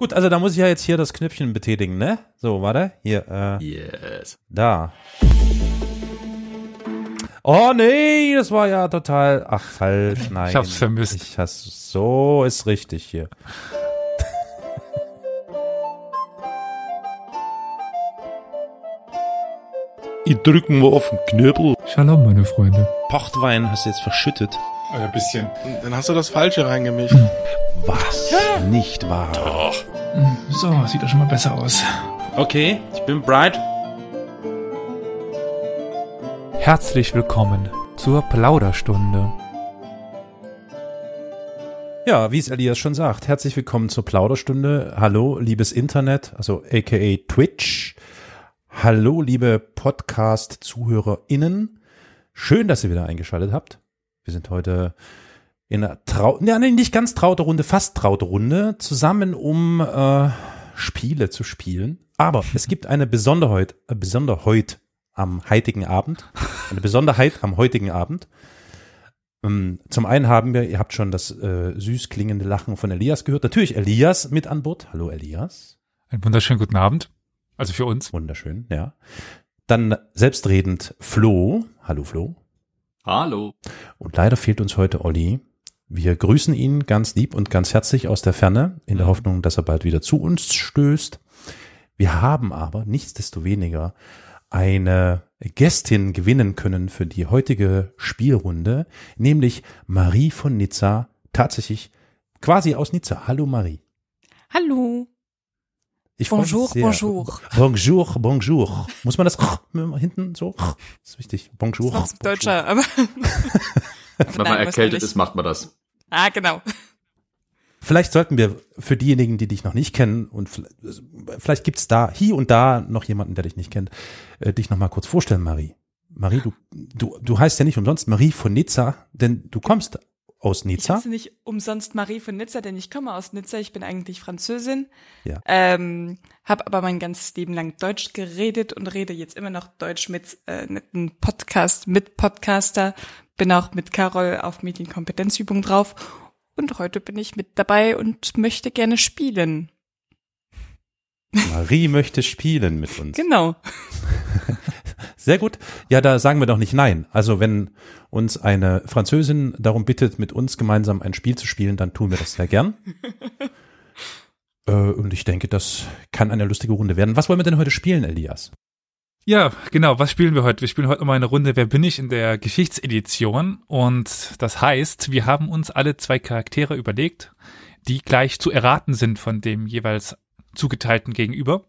Gut, also da muss ich ja jetzt hier das Knöpfchen betätigen, ne? So, warte. Hier, äh. Yes. Da. Oh nee, das war ja total. Ach, falsch. Nein. Ich hab's vermisst. Ich has, so ist richtig hier. Ich drücken wir auf den Knöbel. Shalom, meine Freunde. Pochtwein hast du jetzt verschüttet. Ein bisschen. Dann hast du das Falsche reingemischt. Was? Ja. Nicht wahr? Doch. So, sieht doch schon mal besser aus. Okay, ich bin Bright. Herzlich willkommen zur Plauderstunde. Ja, wie es Elias schon sagt, herzlich willkommen zur Plauderstunde. Hallo, liebes Internet, also aka Twitch. Hallo, liebe Podcast-ZuhörerInnen. Schön, dass ihr wieder eingeschaltet habt. Wir sind heute in einer trauten, ja, nee, nicht ganz traute Runde, fast traute Runde, zusammen um äh, Spiele zu spielen. Aber es gibt eine Besonderheit, äh, Besonderheit am heutigen Abend, eine Besonderheit am heutigen Abend. Ähm, zum einen haben wir, ihr habt schon das äh, süß klingende Lachen von Elias gehört. Natürlich Elias mit an Bord. Hallo Elias. Einen wunderschönen guten Abend. Also für uns. Wunderschön, ja. Dann selbstredend Flo. Hallo Flo. Hallo. Und leider fehlt uns heute Olli. Wir grüßen ihn ganz lieb und ganz herzlich aus der Ferne, in der mhm. Hoffnung, dass er bald wieder zu uns stößt. Wir haben aber nichtsdestoweniger eine Gästin gewinnen können für die heutige Spielrunde, nämlich Marie von Nizza, tatsächlich quasi aus Nizza. Hallo Marie. Hallo. Ich bonjour, bonjour. Bonjour, bonjour. Muss man das hinten so? Das ist wichtig. Bonjour. Das ist noch Deutscher, aber. Wenn man erkältet ist, macht man das. Ah, genau. Vielleicht sollten wir für diejenigen, die dich noch nicht kennen, und vielleicht gibt's da hier und da noch jemanden, der dich nicht kennt, äh, dich nochmal kurz vorstellen, Marie. Marie, du, du, du heißt ja nicht umsonst Marie von Nizza, denn du kommst aus Nizza. Ich heiße nicht umsonst Marie von Nizza, denn ich komme aus Nizza. Ich bin eigentlich Französin, ja. ähm, habe aber mein ganzes Leben lang Deutsch geredet und rede jetzt immer noch Deutsch mit äh, einem Podcast, mit Podcaster, bin auch mit Carol auf Medienkompetenzübung drauf und heute bin ich mit dabei und möchte gerne spielen. Marie möchte spielen mit uns. Genau. Sehr gut. Ja, da sagen wir doch nicht nein. Also wenn uns eine Französin darum bittet, mit uns gemeinsam ein Spiel zu spielen, dann tun wir das sehr gern. äh, und ich denke, das kann eine lustige Runde werden. Was wollen wir denn heute spielen, Elias? Ja, genau. Was spielen wir heute? Wir spielen heute mal eine Runde Wer bin ich in der Geschichtsedition. Und das heißt, wir haben uns alle zwei Charaktere überlegt, die gleich zu erraten sind von dem jeweils zugeteilten Gegenüber.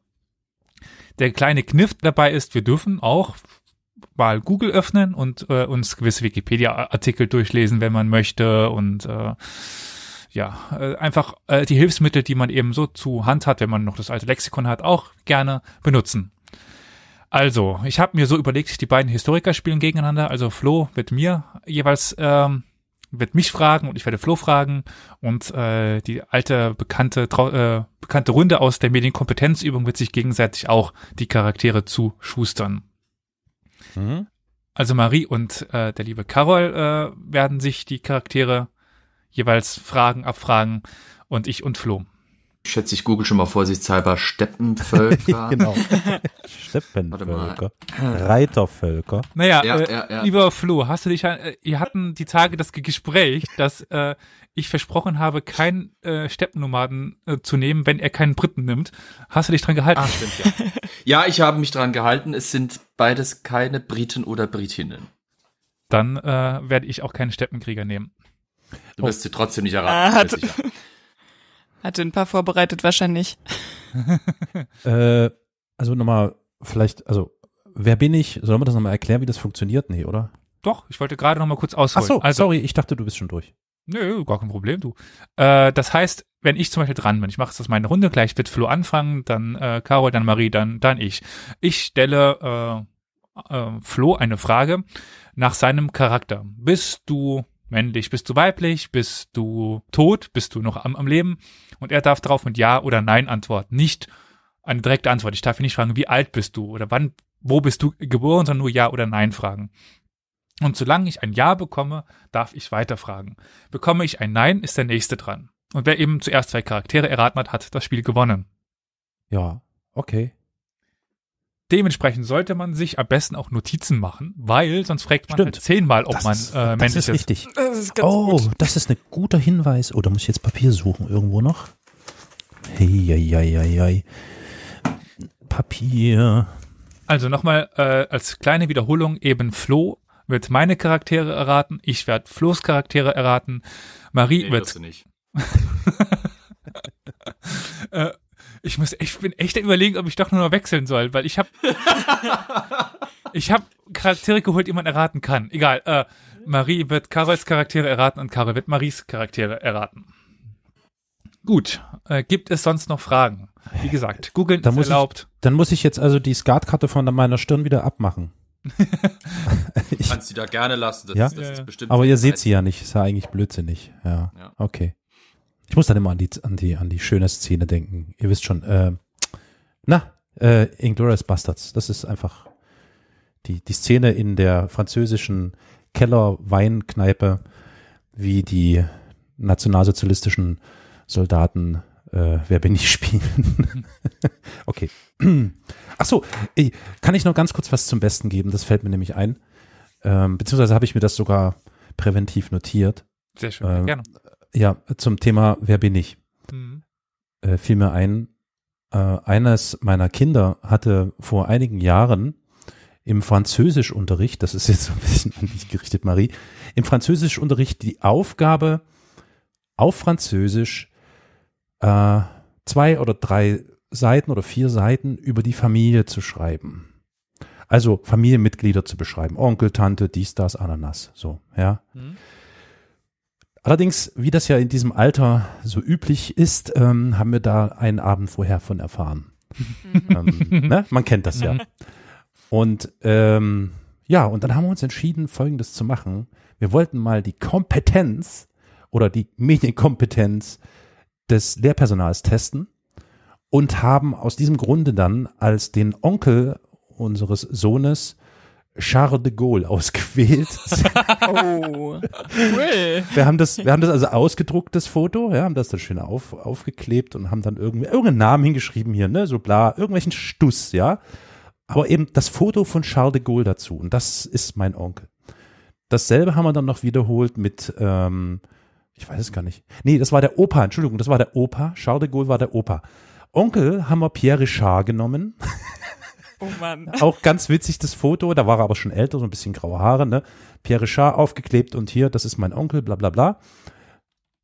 Der kleine Kniff dabei ist, wir dürfen auch mal Google öffnen und äh, uns gewisse Wikipedia-Artikel durchlesen, wenn man möchte und äh, ja, äh, einfach äh, die Hilfsmittel, die man eben so zu Hand hat, wenn man noch das alte Lexikon hat, auch gerne benutzen. Also, ich habe mir so überlegt, die beiden Historiker spielen gegeneinander. Also Flo wird mir jeweils ähm, wird mich fragen und ich werde Flo fragen und äh, die alte bekannte äh, bekannte Runde aus der Medienkompetenzübung wird sich gegenseitig auch die Charaktere zuschustern. Mhm. Also Marie und äh, der liebe Carol äh, werden sich die Charaktere jeweils fragen, abfragen und ich und Flo. schätze, ich google schon mal vorsichtshalber Steppenvölker. genau. Steppenvölker. Reitervölker. Naja, ja, äh, ja, ja. lieber Flo, hast du dich, äh, ihr hatten die Tage das Gespräch, dass äh, ich versprochen habe, keinen äh, Steppennomaden äh, zu nehmen, wenn er keinen Briten nimmt. Hast du dich dran gehalten? Ach, stimmt, ja. ja, ich habe mich dran gehalten. Es sind beides keine Briten oder Britinnen. Dann äh, werde ich auch keinen Steppenkrieger nehmen. Du wirst oh. sie trotzdem nicht erraten. Ah, hat, hatte ein paar vorbereitet, wahrscheinlich. äh, also nochmal vielleicht, also, wer bin ich? Sollen wir das nochmal erklären, wie das funktioniert? Nee, oder? Doch, ich wollte gerade nochmal kurz ausholen. Ach so, also, sorry, ich dachte, du bist schon durch. Nö, gar kein Problem, du. Äh, das heißt, wenn ich zum Beispiel dran bin, ich mache das meine Runde, gleich wird Flo anfangen, dann äh, Carol, dann Marie, dann, dann ich. Ich stelle äh, äh, Flo eine Frage nach seinem Charakter. Bist du männlich, bist du weiblich, bist du tot, bist du noch am, am Leben? Und er darf darauf mit Ja oder Nein antworten. Nicht eine direkte Antwort. Ich darf ihn nicht fragen, wie alt bist du oder wann, wo bist du geboren, sondern nur Ja oder Nein fragen. Und solange ich ein Ja bekomme, darf ich weiterfragen. Bekomme ich ein Nein, ist der nächste dran. Und wer eben zuerst zwei Charaktere erraten hat, hat das Spiel gewonnen. Ja, okay. Dementsprechend sollte man sich am besten auch Notizen machen, weil sonst fragt man halt zehnmal, ob das man ist, äh, männlich ist. Das ist richtig. Das ist ganz oh, gut. das ist ein guter Hinweis. Oh, da muss ich jetzt Papier suchen irgendwo noch. Hey, hey, hey, hey, hey. Papier. Also nochmal äh, als kleine Wiederholung, eben Flo wird meine Charaktere erraten, ich werde Flo's Charaktere erraten, Marie nee, wird... Wirst du nicht. äh, ich muss, ich bin echt überlegen, ob ich doch nur noch wechseln soll, weil ich habe, ich habe Charaktere geholt, die man erraten kann. Egal. Äh, Marie wird Karols Charaktere erraten und Karol wird Maries Charaktere erraten. Gut, äh, gibt es sonst noch Fragen? Wie gesagt, googeln ist erlaubt. Ich, dann muss ich jetzt also die Skatkarte von meiner Stirn wieder abmachen. ich kann sie da gerne lassen, das, ja? ist, das ja, ist bestimmt. Aber ihr seht sie ja nicht, ist ja eigentlich blödsinnig. Ja. ja. Okay. Ich muss dann immer an die, an die, an die schöne Szene denken. Ihr wisst schon, äh, na, äh, Inglourious Bastards. Das ist einfach die, die Szene in der französischen Keller-Weinkneipe, wie die nationalsozialistischen Soldaten, äh, wer bin ich spielen. okay. Ach so, ey, kann ich noch ganz kurz was zum Besten geben? Das fällt mir nämlich ein. Ähm, beziehungsweise habe ich mir das sogar präventiv notiert. Sehr schön, äh, gerne. Ja, zum Thema, wer bin ich? Mhm. Äh, fiel mir ein, äh, eines meiner Kinder hatte vor einigen Jahren im Französischunterricht, das ist jetzt so ein bisschen an mich gerichtet, Marie, im Französischunterricht die Aufgabe, auf Französisch äh, zwei oder drei Seiten oder vier Seiten über die Familie zu schreiben. Also Familienmitglieder zu beschreiben. Onkel, Tante, dies, das, Ananas. So, ja. Mhm. Allerdings, wie das ja in diesem Alter so üblich ist, ähm, haben wir da einen Abend vorher von erfahren. Mhm. Ähm, ne? Man kennt das ja. Mhm. Und ähm, ja, und dann haben wir uns entschieden, Folgendes zu machen. Wir wollten mal die Kompetenz oder die Medienkompetenz des Lehrpersonals testen und haben aus diesem Grunde dann als den Onkel unseres Sohnes Charles de Gaulle ausgewählt. oh, Wir haben das, wir haben das also ausgedruckt, das Foto, ja, haben das dann schön auf, aufgeklebt und haben dann irgendwie irgendeinen Namen hingeschrieben hier, ne, so bla, irgendwelchen Stuss, ja. Aber eben das Foto von Charles de Gaulle dazu und das ist mein Onkel. Dasselbe haben wir dann noch wiederholt mit ähm, ich weiß es gar nicht. Nee, das war der Opa, Entschuldigung, das war der Opa. Charles de Gaulle war der Opa. Onkel haben wir Pierre Richard genommen. Oh Mann. Auch ganz witzig das Foto, da war er aber schon älter, so ein bisschen graue Haare, ne? Pierre Richard aufgeklebt und hier, das ist mein Onkel, bla bla bla.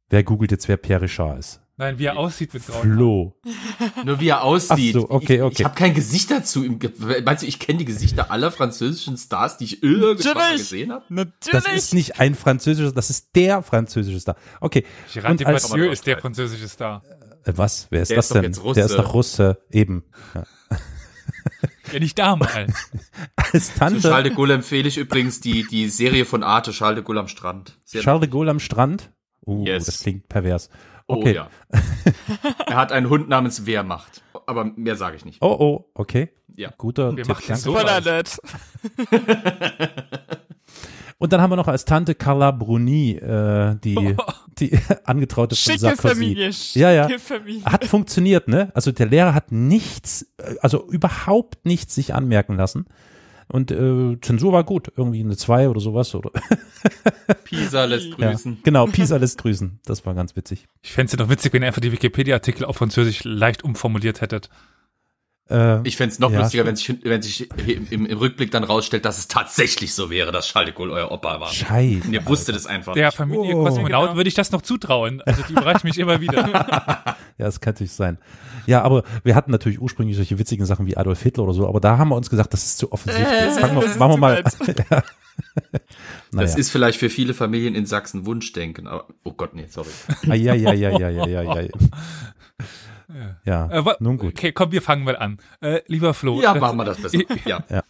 Wer googelt jetzt, wer Pierre Richard ist? Nein, wie er äh, aussieht mit grauen Flo. Nur wie er aussieht. Ach so, okay, okay. Ich, ich habe kein Gesicht dazu. Im Meinst du, ich kenne die Gesichter aller französischen Stars, die ich irgendwann gesehen habe? Natürlich. Das ist nicht ein französischer, das ist der französische Star. Okay. Gerard Depardieu ist der französische Star. Äh, was? Wer ist der das ist denn? Der ist doch Russe, eben. Ja. Ja, nicht damals. Als Tante. Zu Charles de Gaulle empfehle ich übrigens die, die Serie von Arte, Charles de Gaulle am Strand. Sehr Charles de Gaulle am Strand? Uh, yes. das klingt pervers. Oh okay. ja. er hat einen Hund namens Wehrmacht. Aber mehr sage ich nicht. Oh, oh, okay. Ja. Guter Wir Tipp. Machen super nett. Und dann haben wir noch als Tante Carla Bruni, äh, die, oh. die angetraute von schicke Sarkozy. Familie, ja, ja. Familie. Hat funktioniert, ne? Also der Lehrer hat nichts, äh, also überhaupt nichts sich anmerken lassen. Und äh, Zensur war gut, irgendwie eine 2 oder sowas. Oder Pisa lässt grüßen. Ja, genau, Pisa lässt grüßen. Das war ganz witzig. Ich fände es ja noch witzig, wenn ihr einfach die Wikipedia-Artikel auf Französisch leicht umformuliert hättet. Äh, ich fände es noch ja, lustiger, wenn sich, wenn sich im, im, Rückblick dann rausstellt, dass es tatsächlich so wäre, dass Schaldekohl euer Opa war. Scheiße. Und ihr wusstet es einfach. Der nicht. Familie oh. Kosmonaut genau- würde ich das noch zutrauen. Also die überrascht mich immer wieder. Ja, das kann natürlich sein. Ja, aber wir hatten natürlich ursprünglich solche witzigen Sachen wie Adolf Hitler oder so, aber da haben wir uns gesagt, das ist zu offensichtlich. Äh, Jetzt wir, machen wir mal. naja. Das ist vielleicht für viele Familien in Sachsen Wunschdenken, aber oh Gott, nee, sorry. Ah, ja, ja, ja, ja, ja, ja, ja ja. ja. Äh, nun gut. Okay, komm, wir fangen mal an. Äh, lieber Flo. Ja, machen wir das besser. Ich, ja. ja.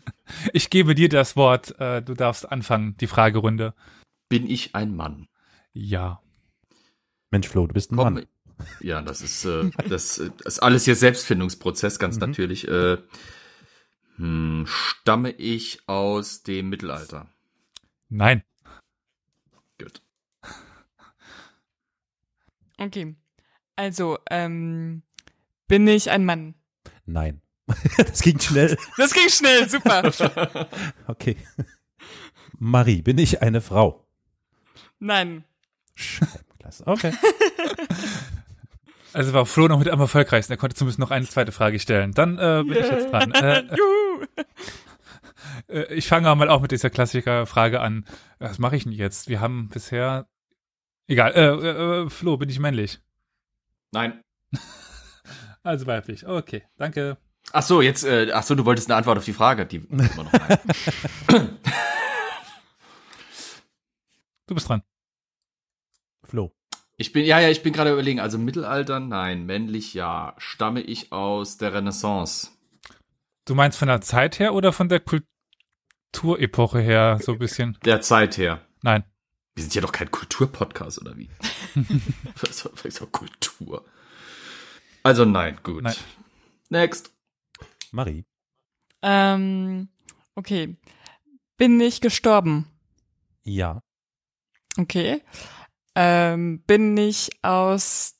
ich gebe dir das Wort. Äh, du darfst anfangen, die Fragerunde. Bin ich ein Mann? Ja. Mensch, Flo, du bist ein komm, Mann. Ja, das ist, äh, äh, das, ist alles hier Selbstfindungsprozess, ganz mhm. natürlich. Äh, hm, stamme ich aus dem Mittelalter? Nein. Gut. Okay. Also, ähm, bin ich ein Mann? Nein. Das ging schnell. Das ging schnell, super. Okay. Marie, bin ich eine Frau? Nein. Scheibenklasse, okay. Also war Flo noch mit am erfolgreichsten. Er konnte zumindest noch eine zweite Frage stellen. Dann äh, bin yeah. ich jetzt dran. Äh, Juhu. Äh, ich fange mal auch mit dieser Klassikerfrage an. Was mache ich denn jetzt? Wir haben bisher. Egal. Äh, äh, äh, Flo, bin ich männlich? Nein. Also weiblich. Okay, danke. Ach so, jetzt, äh, ach so, du wolltest eine Antwort auf die Frage. Die immer noch rein. du bist dran. Flo. Ich bin, ja, ja, ich bin gerade überlegen. Also Mittelalter, nein. Männlich, ja. Stamme ich aus der Renaissance. Du meinst von der Zeit her oder von der Kulturepoche her so ein bisschen? Der Zeit her. Nein. Wir sind ja doch kein Kulturpodcast oder wie? das ist doch Kultur. Also nein, gut. Nein. Next. Marie. Ähm, okay. Bin ich gestorben? Ja. Okay. Ähm, bin ich aus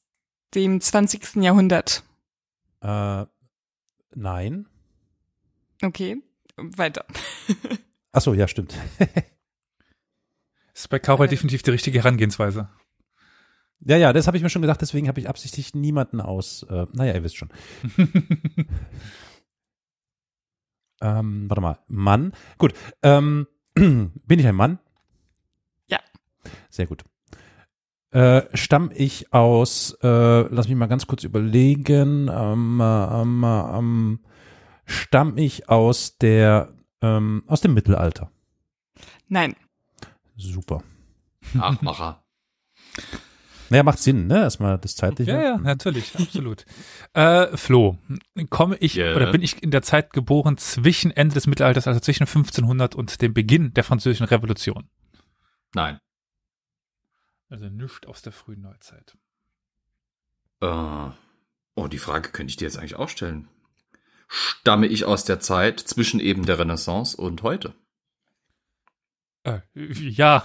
dem 20. Jahrhundert? Äh, nein. Okay, weiter. Ach so, ja, stimmt. das ist bei Cowboy äh, definitiv die richtige Herangehensweise. Ja, ja, das habe ich mir schon gedacht, deswegen habe ich absichtlich niemanden aus. Äh, naja, ihr wisst schon. ähm, warte mal, Mann. Gut. Ähm, bin ich ein Mann? Ja. Sehr gut. Äh, stamm ich aus, äh, lass mich mal ganz kurz überlegen, ähm, ähm, ähm, stamm ich aus der, ähm, aus dem Mittelalter? Nein. Super. Nachmacher. Naja, macht Sinn, ne? Erstmal das zeitliche. Ja, ja, natürlich, absolut. äh, Flo, komme ich yeah. oder bin ich in der Zeit geboren zwischen Ende des Mittelalters, also zwischen 1500 und dem Beginn der Französischen Revolution? Nein. Also nichts aus der frühen Neuzeit. Uh, oh, die Frage könnte ich dir jetzt eigentlich auch stellen. Stamme ich aus der Zeit zwischen eben der Renaissance und heute? Äh, ja.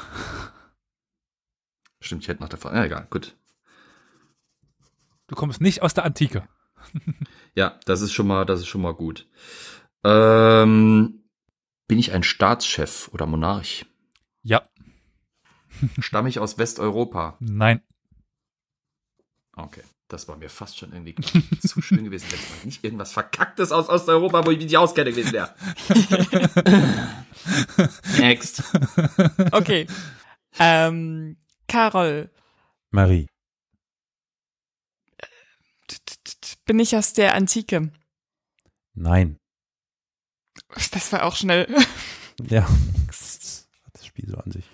Stimmt, ich hätte noch davon. Ja, egal, gut. Du kommst nicht aus der Antike. ja, das ist schon mal, das ist schon mal gut. Ähm, bin ich ein Staatschef oder Monarch? Ja. Stamme ich aus Westeuropa? Nein. Okay, das war mir fast schon irgendwie zu schön gewesen, wenn es nicht irgendwas Verkacktes aus Osteuropa, wo ich mich nicht auskenne gewesen wäre. Next. Okay. Ähm, Carol. Marie. Bin ich aus der Antike? Nein. Das war auch schnell. Ja, das hat das Spiel so an sich.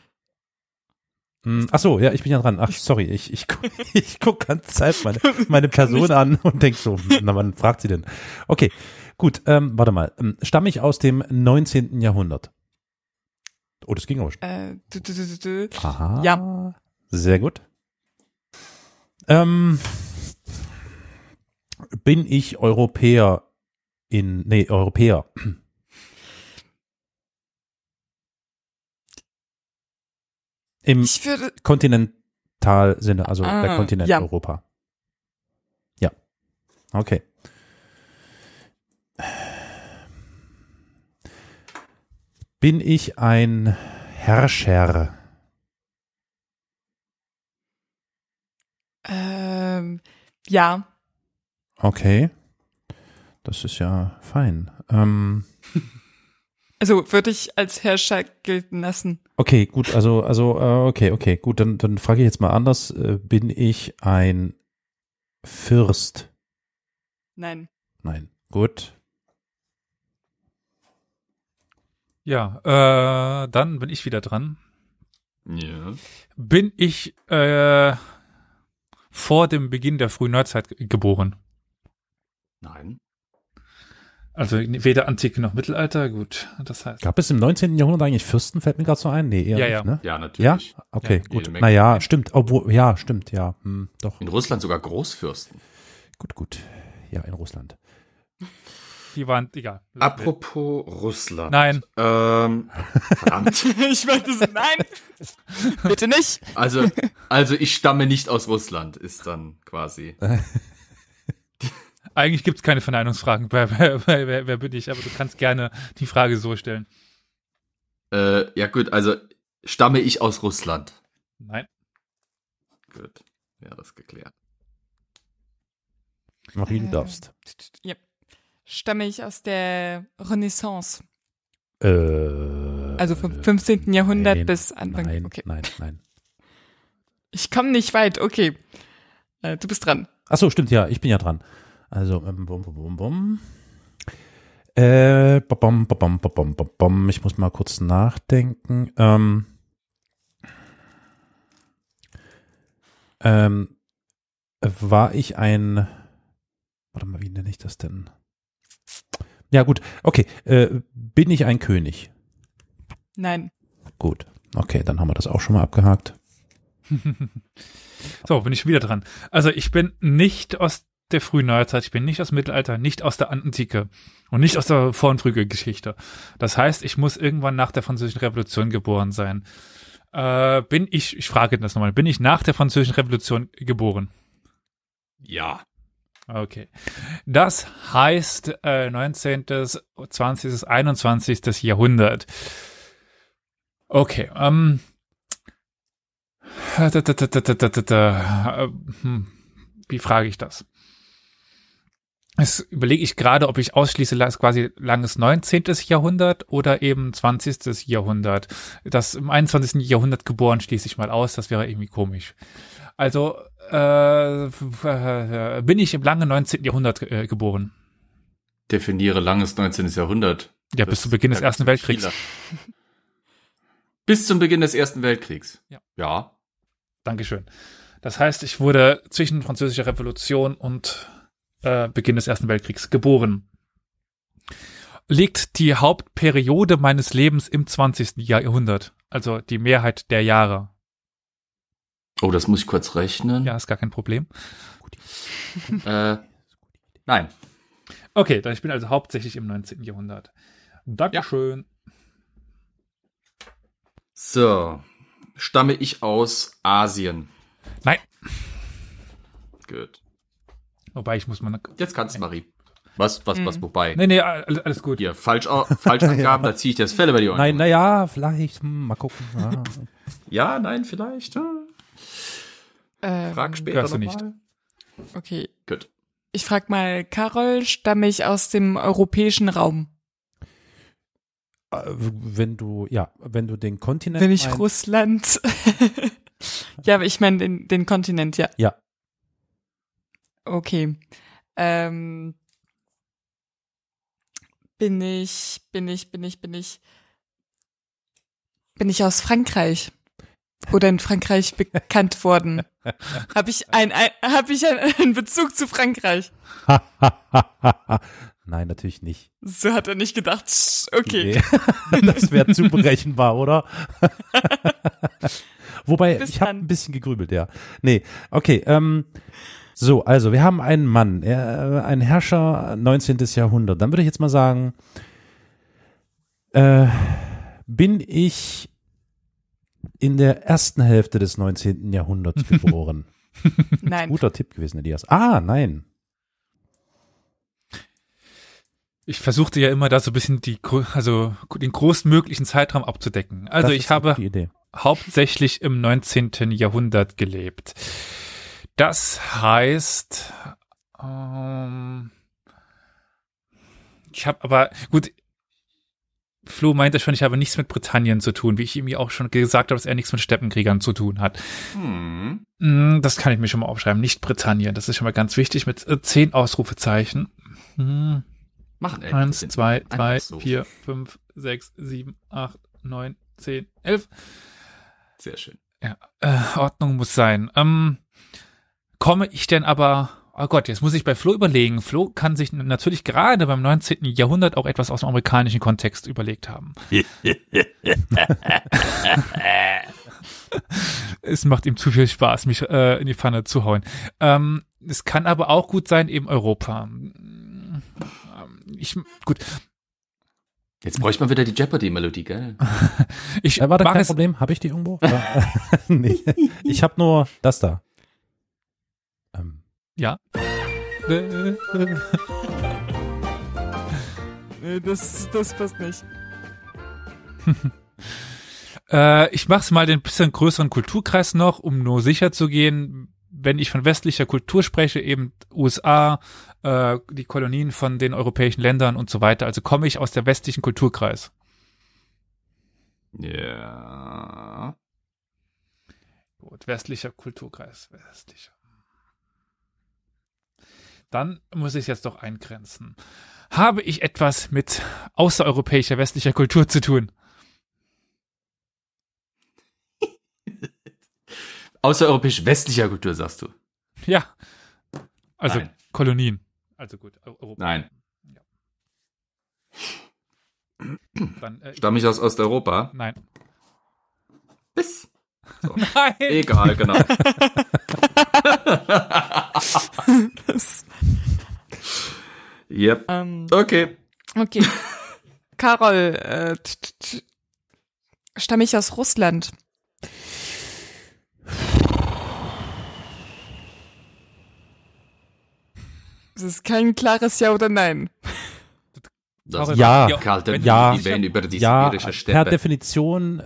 Hm, ach so, ja, ich bin ja dran. Ach, sorry, ich, ich, guck, ich guck ganze Zeit meine, meine Person an und denke so, na, wann fragt sie denn? Okay, gut, ähm, warte mal. Ähm, stamme ich aus dem 19. Jahrhundert? Oh, das ging aber schon. Äh, du, du, du, du. Aha. Ja. Sehr gut. Ähm, bin ich Europäer in, nee, Europäer. Im Kontinentalsinne, also ah, der Kontinent ja. Europa. Ja. Okay. Bin ich ein Herrscher? Ähm, ja. Okay. Das ist ja fein. Ähm. Also würde ich als Herrscher gelten lassen. Okay, gut, also, also, äh, okay, okay, gut, dann, dann frage ich jetzt mal anders. Äh, bin ich ein Fürst? Nein. Nein. Gut. Ja, äh, dann bin ich wieder dran. Ja. Bin ich äh, vor dem Beginn der frühen Neuzeit geboren? Nein. Also weder Antike noch Mittelalter, gut, das heißt. Gab es im 19. Jahrhundert eigentlich Fürsten, fällt mir gerade so ein? Nee, eher ja, nicht, ja. Ne? ja, natürlich. Ja? Okay, ja, gut. Naja, stimmt, obwohl, ja, stimmt, ja, hm, doch. In Russland sogar Großfürsten. Gut, gut. Ja, in Russland die waren, egal. Apropos Russland. Nein. Ähm, verdammt. ich möchte es, nein. Bitte nicht. Also, also ich stamme nicht aus Russland, ist dann quasi. Eigentlich gibt es keine Verneinungsfragen bei wer, wer, wer, bin ich, aber du kannst gerne die Frage so stellen. Äh, ja gut, also stamme ich aus Russland? Nein. Gut, ja, das geklärt. Marie, du darfst. Ja stamme ich aus der Renaissance. Äh, also vom 15. Jahrhundert bis Anfang. Nein, okay. nein, nein. Ich komme nicht weit, okay. Äh, du bist dran. Ach so, stimmt, ja, ich bin ja dran. Also, ähm, bum, bum, bum, bum. Äh, bum, bum, bum, bum, Ich muss mal kurz nachdenken. Ähm, ähm, war ich ein, warte mal, wie nenne ich das denn? Ja, gut. Okay. Äh, bin ich ein König? Nein. Gut. Okay, dann haben wir das auch schon mal abgehakt. so, bin ich wieder dran. Also ich bin nicht aus der frühen Neuzeit, ich bin nicht aus dem Mittelalter, nicht aus der Antike und nicht aus der Vornfrüge-Geschichte. Das heißt, ich muss irgendwann nach der Französischen Revolution geboren sein. Äh, bin ich, ich frage das nochmal, bin ich nach der Französischen Revolution geboren? Ja. Okay. Das heißt äh, 19., 20., 21. Jahrhundert. Okay. Ähm, äh, da, da, da, äh, hm, wie frage ich das? Jetzt überlege ich gerade, ob ich ausschließe quasi langes 19. Jahrhundert oder eben 20. Jahrhundert. Das im 21. Jahrhundert geboren schließe ich mal aus, das wäre irgendwie komisch. Also äh, bin ich im langen 19. Jahrhundert äh, geboren. Definiere langes 19. Jahrhundert. Ja, das bis zum Beginn des Ersten Weltkriegs. Bis zum Beginn des Ersten Weltkriegs. Ja. ja. Dankeschön. Das heißt, ich wurde zwischen Französischer Revolution und äh, Beginn des Ersten Weltkriegs geboren. Liegt die Hauptperiode meines Lebens im 20. Jahrhundert, also die Mehrheit der Jahre. Oh, das muss ich kurz rechnen. Ja, ist gar kein Problem. äh, nein. Okay, dann ich bin also hauptsächlich im 19. Jahrhundert. Dankeschön. Ja. So, stamme ich aus Asien? Nein. Gut. Wobei, ich muss mal. Jetzt kannst du, Marie. Was, was, was, mhm. wobei? Nee, nee, alles gut. Hier, falsch, Angaben, ja. da ziehe ich das Fell über die Ohren. Nein, naja, vielleicht, hm, mal gucken. Ja, ah. ja nein, vielleicht. Ah. Ähm, Frag später Hörst du nicht. Mal. Okay. Gut. Ich frag mal, Carol, stamme ich aus dem europäischen Raum? Äh, wenn du, ja, wenn du den Kontinent. Wenn ich meinst. Russland. ja, aber ich meine den, den Kontinent, ja. Ja. Okay. Ähm, bin ich, bin ich, bin ich, bin ich, bin ich aus Frankreich? oder in Frankreich bekannt worden. Habe ich, ein, ein, hab ich einen Bezug zu Frankreich? Nein, natürlich nicht. So hat er nicht gedacht. Okay. Nee. Das wäre zu berechenbar, oder? Wobei, Bis ich habe ein bisschen gegrübelt, ja. Nee, okay. Ähm, so, also wir haben einen Mann, äh, einen Herrscher 19. Jahrhundert. Dann würde ich jetzt mal sagen, äh, bin ich in der ersten Hälfte des 19. Jahrhunderts geboren. nein. Guter Tipp gewesen, Elias. Ah, nein. Ich versuchte ja immer da so ein bisschen die, also den größtmöglichen Zeitraum abzudecken. Also ich habe hauptsächlich im 19. Jahrhundert gelebt. Das heißt, ähm, ich habe aber, gut, Flo meinte schon, ich habe nichts mit Britannien zu tun, wie ich ihm ja auch schon gesagt habe, dass er nichts mit Steppenkriegern zu tun hat. Hm. hm das kann ich mir schon mal aufschreiben. Nicht Britannien. Das ist schon mal ganz wichtig mit äh, zehn Ausrufezeichen. Hm. Machen elf. Eins, zwei, drei, so. vier, fünf, sechs, sieben, acht, neun, zehn, elf. Sehr schön. Ja, äh, Ordnung muss sein. Ähm, komme ich denn aber oh Gott, jetzt muss ich bei Flo überlegen. Flo kann sich natürlich gerade beim 19. Jahrhundert auch etwas aus dem amerikanischen Kontext überlegt haben. es macht ihm zu viel Spaß, mich äh, in die Pfanne zu hauen. Ähm, es kann aber auch gut sein, eben Europa. Ich, gut. Jetzt bräuchte man wieder die Jeopardy-Melodie, gell? ich ja, war da kein Problem. Habe ich die irgendwo? nee. Ich habe nur das da. Ja. nee, das, das passt nicht. äh, ich mach's mal den bisschen größeren Kulturkreis noch, um nur sicher zu gehen, wenn ich von westlicher Kultur spreche, eben USA, äh, die Kolonien von den europäischen Ländern und so weiter. Also komme ich aus der westlichen Kulturkreis. Ja. Gut, westlicher Kulturkreis, westlicher dann muss ich es jetzt doch eingrenzen. Habe ich etwas mit außereuropäischer westlicher Kultur zu tun? Außereuropäisch westlicher Kultur, sagst du? Ja. Also Nein. Kolonien. Also gut, Europa. Nein. Ja. Dann, äh, Stamme ich aus Osteuropa? Nein. Bis. So. Nein. Egal, genau. das, yep. Ähm, okay. Okay. Karol, äh, stamme ich aus Russland. Es ist kein klares Ja oder Nein. Das ja, ja, ja, ja, über die ja, Per Definition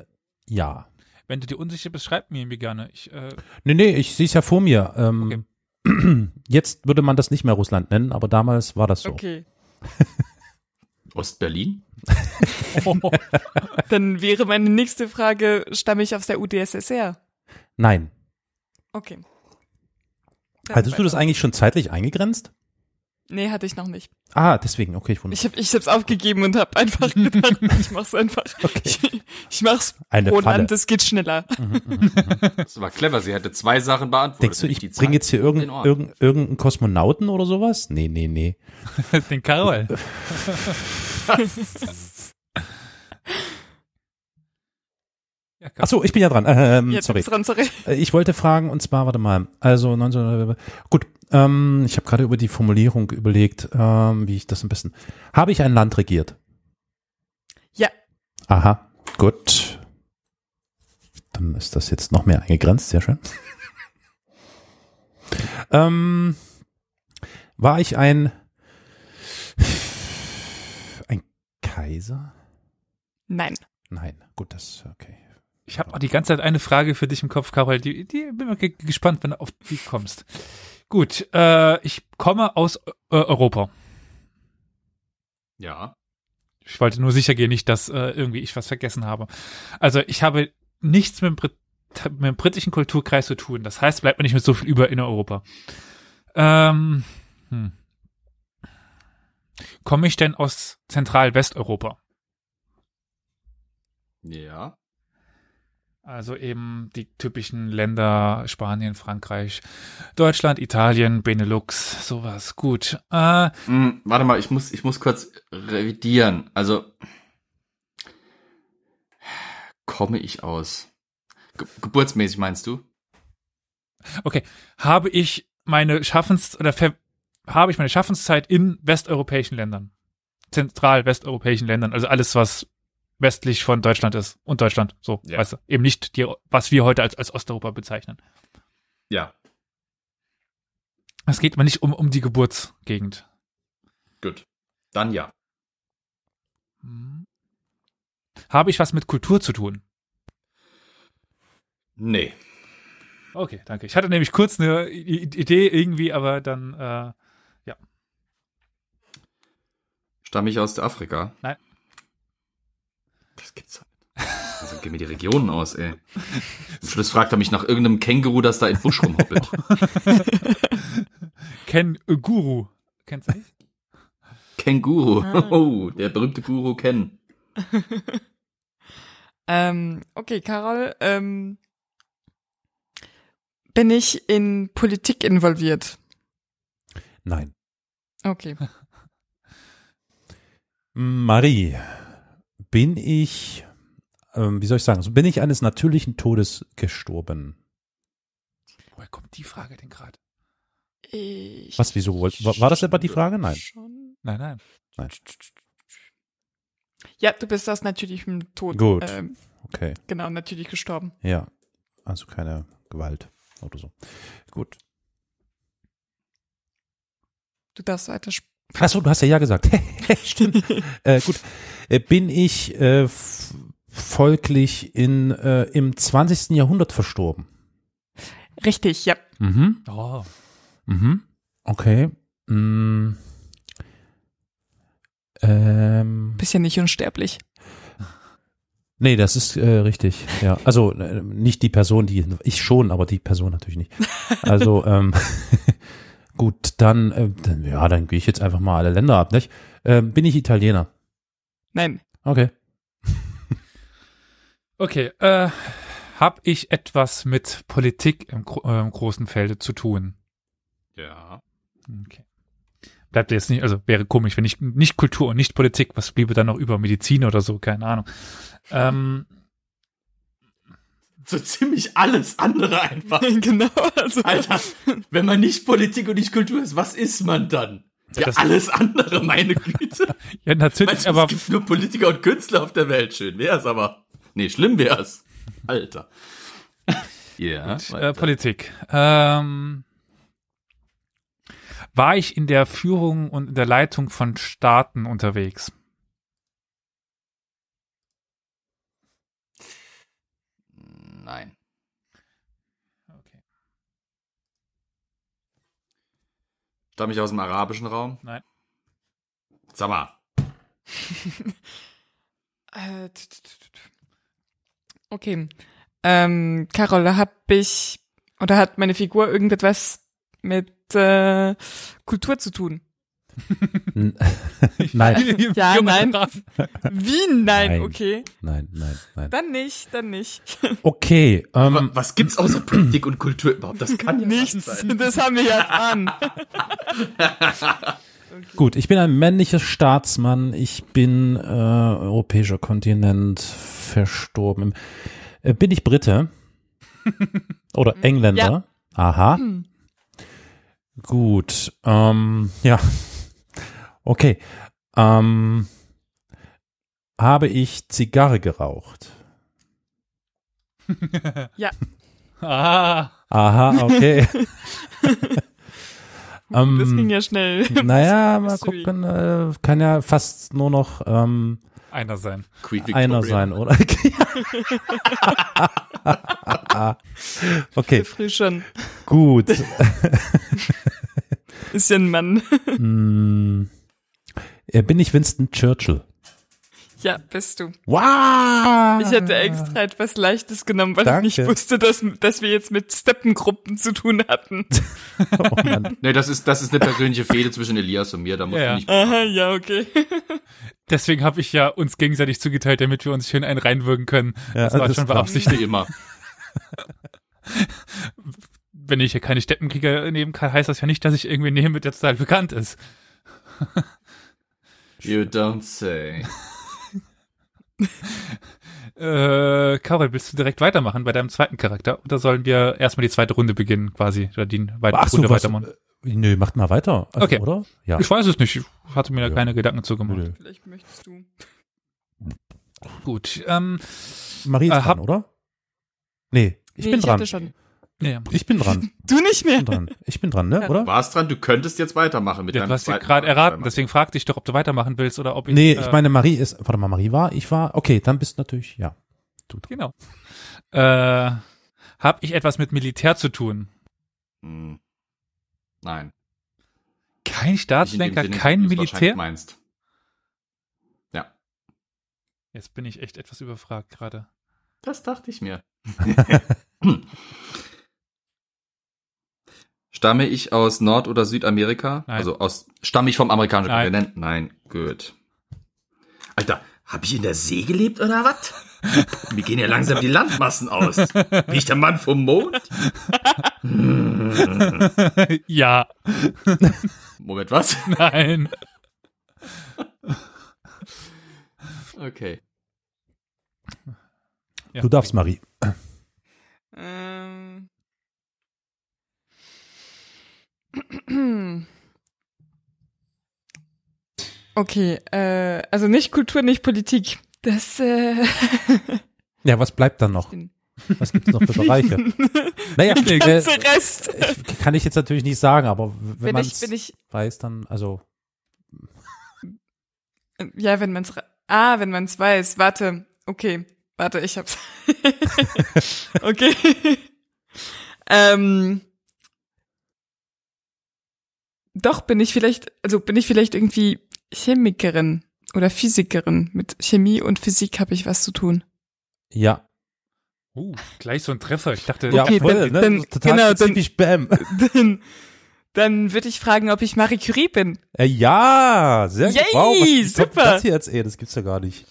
ja. Wenn du dir unsicher bist, schreib mir irgendwie gerne. Ich, äh nee, nee, ich sehe es ja vor mir. Ähm, okay. Jetzt würde man das nicht mehr Russland nennen, aber damals war das so. Okay. Ostberlin? oh. Dann wäre meine nächste Frage, stamme ich aus der UdSSR? Nein. Okay. Dann Hattest du das eigentlich schon zeitlich eingegrenzt? Nee, hatte ich noch nicht. Ah, deswegen, okay, ich wundere. mich. Ich hab, ich hab's aufgegeben und habe einfach gedacht, ich mach's einfach. Okay. Ich, ich mach's Eine pro Falle. Land, es geht schneller. Mhm, mhm, mhm. Das war clever, sie hätte zwei Sachen beantwortet. Denkst du, ich bringe jetzt hier irgendeinen irgendein, irgendein Kosmonauten oder sowas? Nee, nee, nee. Den Karol. Ja, Ach so, ich bin ja dran. Ähm, Jetzt sorry. Dran, sorry. Äh, ich wollte fragen, und zwar, warte mal, also 19, gut, ähm, ich habe gerade über die Formulierung überlegt, ähm, wie ich das am besten. Habe ich ein Land regiert? Ja. Aha, gut. Dann ist das jetzt noch mehr eingegrenzt, sehr schön. ähm, war ich ein ein Kaiser? Nein. Nein, gut, das okay. Ich habe auch die ganze Zeit eine Frage für dich im Kopf, Karol. Die, die bin mal gespannt, wenn du auf die kommst. Gut, äh, ich komme aus äh, Europa. Ja. Ich wollte nur sicher gehen, nicht, dass äh, irgendwie ich was vergessen habe. Also ich habe nichts mit dem, Brit mit dem britischen Kulturkreis zu tun. Das heißt, bleibt mir nicht mit so viel über in Europa. Ähm, hm. Komme ich denn aus Zentral-Westeuropa? Ja. Also eben die typischen Länder Spanien, Frankreich, Deutschland, Italien, Benelux, sowas. Gut. Äh, mm, warte mal, ich muss, ich muss kurz revidieren. Also komme ich aus? Ge geburtsmäßig meinst du? Okay, habe ich meine Schaffens oder habe ich meine Schaffenszeit in westeuropäischen Ländern, zentral westeuropäischen Ländern, also alles was westlich von Deutschland ist und Deutschland, so, ja. weißt du, eben nicht die, was wir heute als, als Osteuropa bezeichnen. Ja. Es geht mal nicht um, um die Geburtsgegend. Gut. Dann ja. Hm. Habe ich was mit Kultur zu tun? Nee. Okay, danke. Ich hatte nämlich kurz eine Idee irgendwie, aber dann, äh, ja. Stamme ich aus Afrika? Nein. Das gibt's doch nicht. Halt. Also geh mir die Regionen aus, ey. Am Schluss fragt er mich nach irgendeinem Känguru, das da in Busch rumhoppelt. Ken-Guru. Äh, Kennst du nicht? Känguru. Ah. Oh, der berühmte Guru Ken. ähm, okay, Carol, ähm, bin ich in Politik involviert? Nein. Okay. Marie, bin ich, ähm, wie soll ich sagen, so bin ich eines natürlichen Todes gestorben. Woher kommt die Frage denn gerade? Was, wieso? War, war das etwa die Frage? Nein. Schon? Nein, nein. Nein. Ja, du bist aus natürlichem Tod. Gut. Ähm, okay. Genau, natürlich gestorben. Ja. Also keine Gewalt oder so. Gut. Du darfst weiter sprechen. Achso, du hast ja ja gesagt. Stimmt. äh, gut. Äh, bin ich äh, folglich in, äh, im 20. Jahrhundert verstorben? Richtig, ja. Mhm. Oh. Mhm. Okay. Mm. Ähm. Bist nicht unsterblich. Nee, das ist äh, richtig. Ja, also äh, nicht die Person, die ich schon, aber die Person natürlich nicht. Also ähm, Gut, dann, äh, dann ja, dann gehe ich jetzt einfach mal alle Länder ab, nicht? Äh, bin ich Italiener? Nein. Okay. okay, äh, habe ich etwas mit Politik im, Gro äh, im großen Felde zu tun? Ja. Okay. Bleibt jetzt nicht, also wäre komisch, wenn ich nicht Kultur und nicht Politik, was bliebe dann noch über Medizin oder so, keine Ahnung. Ähm, so ziemlich alles andere einfach. genau. Also. Alter, wenn man nicht Politik und nicht Kultur ist, was ist man dann? Ja, das alles andere, meine Güte. ja, natürlich, Manchmal, aber. Es gibt nur Politiker und Künstler auf der Welt. Schön wär's, aber. Nee, schlimm wär's. Alter. Ja. Gut, äh, Politik. Ähm, war ich in der Führung und in der Leitung von Staaten unterwegs? Stamme ich aus dem arabischen Raum? Nein. Sag mal. Äh, okay. Ähm, Carol, hab ich oder hat meine Figur irgendetwas mit äh, Kultur zu tun? nein. ja, nein. Wie nein? nein? Okay. Nein, nein, nein. Dann nicht, dann nicht. Okay. Ähm, was gibt's außer Politik und Kultur überhaupt? Das kann ja nichts. Sein. Das haben wir ja erfahren. okay. Gut, ich bin ein männlicher Staatsmann. Ich bin äh, europäischer Kontinent verstorben. Äh, bin ich Brite oder Engländer? Aha. Hm. Gut. Ähm, ja. Okay. Ähm, habe ich Zigarre geraucht? ja. Aha. Aha, okay. um, das ähm, ging ja schnell. Naja, mal gucken. Äh, kann ja fast nur noch ähm, einer sein. Queen einer sein, oder? okay. Früh schon. Gut. Ist ja ein Mann. Mm. Äh, bin ich Winston Churchill? Ja, bist du. Wow! Ich hätte extra etwas Leichtes genommen, weil Danke. ich nicht wusste, dass, dass wir jetzt mit Steppengruppen zu tun hatten. oh Mann. nee, das ist, das ist eine persönliche Fehde zwischen Elias und mir, da muss ja. nicht. Aha, ja, okay. Deswegen habe ich ja uns gegenseitig zugeteilt, damit wir uns schön einen reinwürgen können. Ja, das war das schon beabsichtigt. immer. Wenn ich hier keine Steppenkrieger nehmen kann, heißt das ja nicht, dass ich irgendwie nehme, der total bekannt ist. You don't say. äh, Karol, willst du direkt weitermachen bei deinem zweiten Charakter? Oder sollen wir erstmal die zweite Runde beginnen, quasi? Oder die zweite Ach Runde so, weitermachen? Was, äh, nö, macht mal weiter. Also, okay. Oder? Ja. Ich weiß es nicht. Ich hatte mir ja. da keine Gedanken zugemacht. Nö. Vielleicht möchtest du. Gut. Ähm, Marie ist äh, dran, oder? Nee, ich nee, bin ich dran. Hatte schon. Ja. Ich bin dran. Du nicht mehr. Ich bin dran, ich bin dran ne? Oder? Du warst dran, du könntest jetzt weitermachen mit ja, deinem Du hast ja gerade erraten, deswegen frag dich doch, ob du weitermachen willst oder ob ich. Nee, äh, ich meine, Marie ist. Warte mal, Marie war, ich war. Okay, dann bist du natürlich, ja. Du dran. Genau. Äh, hab ich etwas mit Militär zu tun? Hm. Nein. Kein Staatslenker, kein Militär? Meinst. Ja. Jetzt bin ich echt etwas überfragt gerade. Das dachte ich mir. Hm. Stamme ich aus Nord- oder Südamerika? Nein. Also aus stamme ich vom amerikanischen Nein. Kontinent? Nein, gut. Alter, habe ich in der See gelebt oder was? Mir gehen ja langsam die Landmassen aus. Bin ich der Mann vom Mond? ja. Moment, was? Nein. Okay. Ja. Du darfst, Marie. Ähm Okay, äh, also nicht Kultur, nicht Politik. Das. Äh ja, was bleibt dann noch? Was gibt's noch für Bereiche? naja, der äh, ganze äh, Rest. Ich, kann ich jetzt natürlich nicht sagen, aber wenn man es weiß, dann also. Ja, wenn man es. Ah, wenn man es weiß. Warte, okay, warte, ich hab's. okay. ähm. Doch, bin ich vielleicht, also bin ich vielleicht irgendwie Chemikerin oder Physikerin. Mit Chemie und Physik habe ich was zu tun. Ja. Uh, gleich so ein Treffer. Ich dachte, ja, okay, voll, dann, ne? dann, total genau, dann, Bam. Dann würde ich fragen, ob ich Marie Curie bin. Äh, ja, sehr Yay, gut. Wow, was, super. Das hier jetzt, eh, das gibt's ja gar nicht.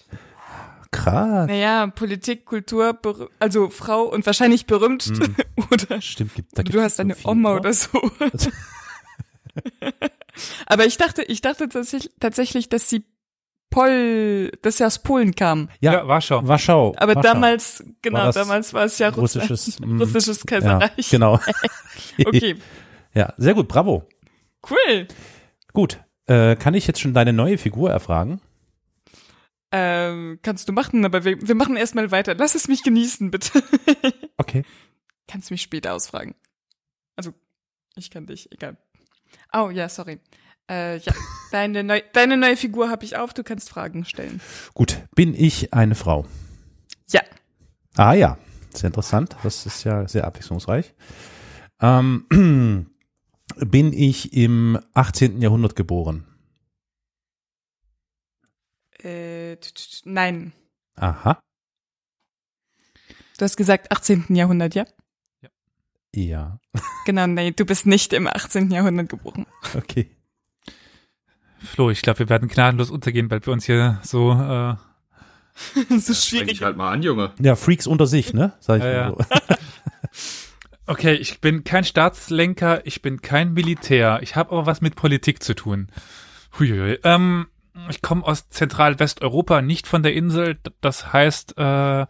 Krass. Naja, Politik, Kultur, also Frau und wahrscheinlich berühmt. Hm. oder Stimmt, gibt, da gibt's du hast so eine Oma ne? oder so. Aber ich dachte, ich dachte tatsächlich, dass sie Pol, das ja aus Polen kam. Ja, ja Warschau. Warschau. Aber Warschau. damals, genau, war damals war es ja Russland, russisches, mm, russisches Kaiserreich. Ja, genau. okay. Ja, sehr gut, bravo. Cool. Gut, äh, kann ich jetzt schon deine neue Figur erfragen? Ähm, kannst du machen, aber wir, wir machen erstmal weiter. Lass es mich genießen, bitte. okay. Kannst du mich später ausfragen. Also, ich kann dich, egal. Oh ja, sorry. Äh, ja, deine, neu, deine neue Figur habe ich auf, du kannst Fragen stellen. Gut, bin ich eine Frau? Ja. Ah ja, sehr interessant. Das ist ja sehr abwechslungsreich. Ähm, bin ich im 18. Jahrhundert geboren? Äh, nein. Aha. Du hast gesagt 18. Jahrhundert, ja? Ja. Genau, nee, du bist nicht im 18. Jahrhundert geboren. Okay. Flo, ich glaube, wir werden gnadenlos untergehen, weil wir uns hier so äh, das ist schwierig. Ich halt mal an, Junge. Ja, Freaks unter sich, ne? Sag ich ja, mal so. okay, ich bin kein Staatslenker, ich bin kein Militär. Ich habe aber was mit Politik zu tun. Huiuiui. Ähm, ich komme aus Zentral-Westeuropa, nicht von der Insel. Das heißt, äh,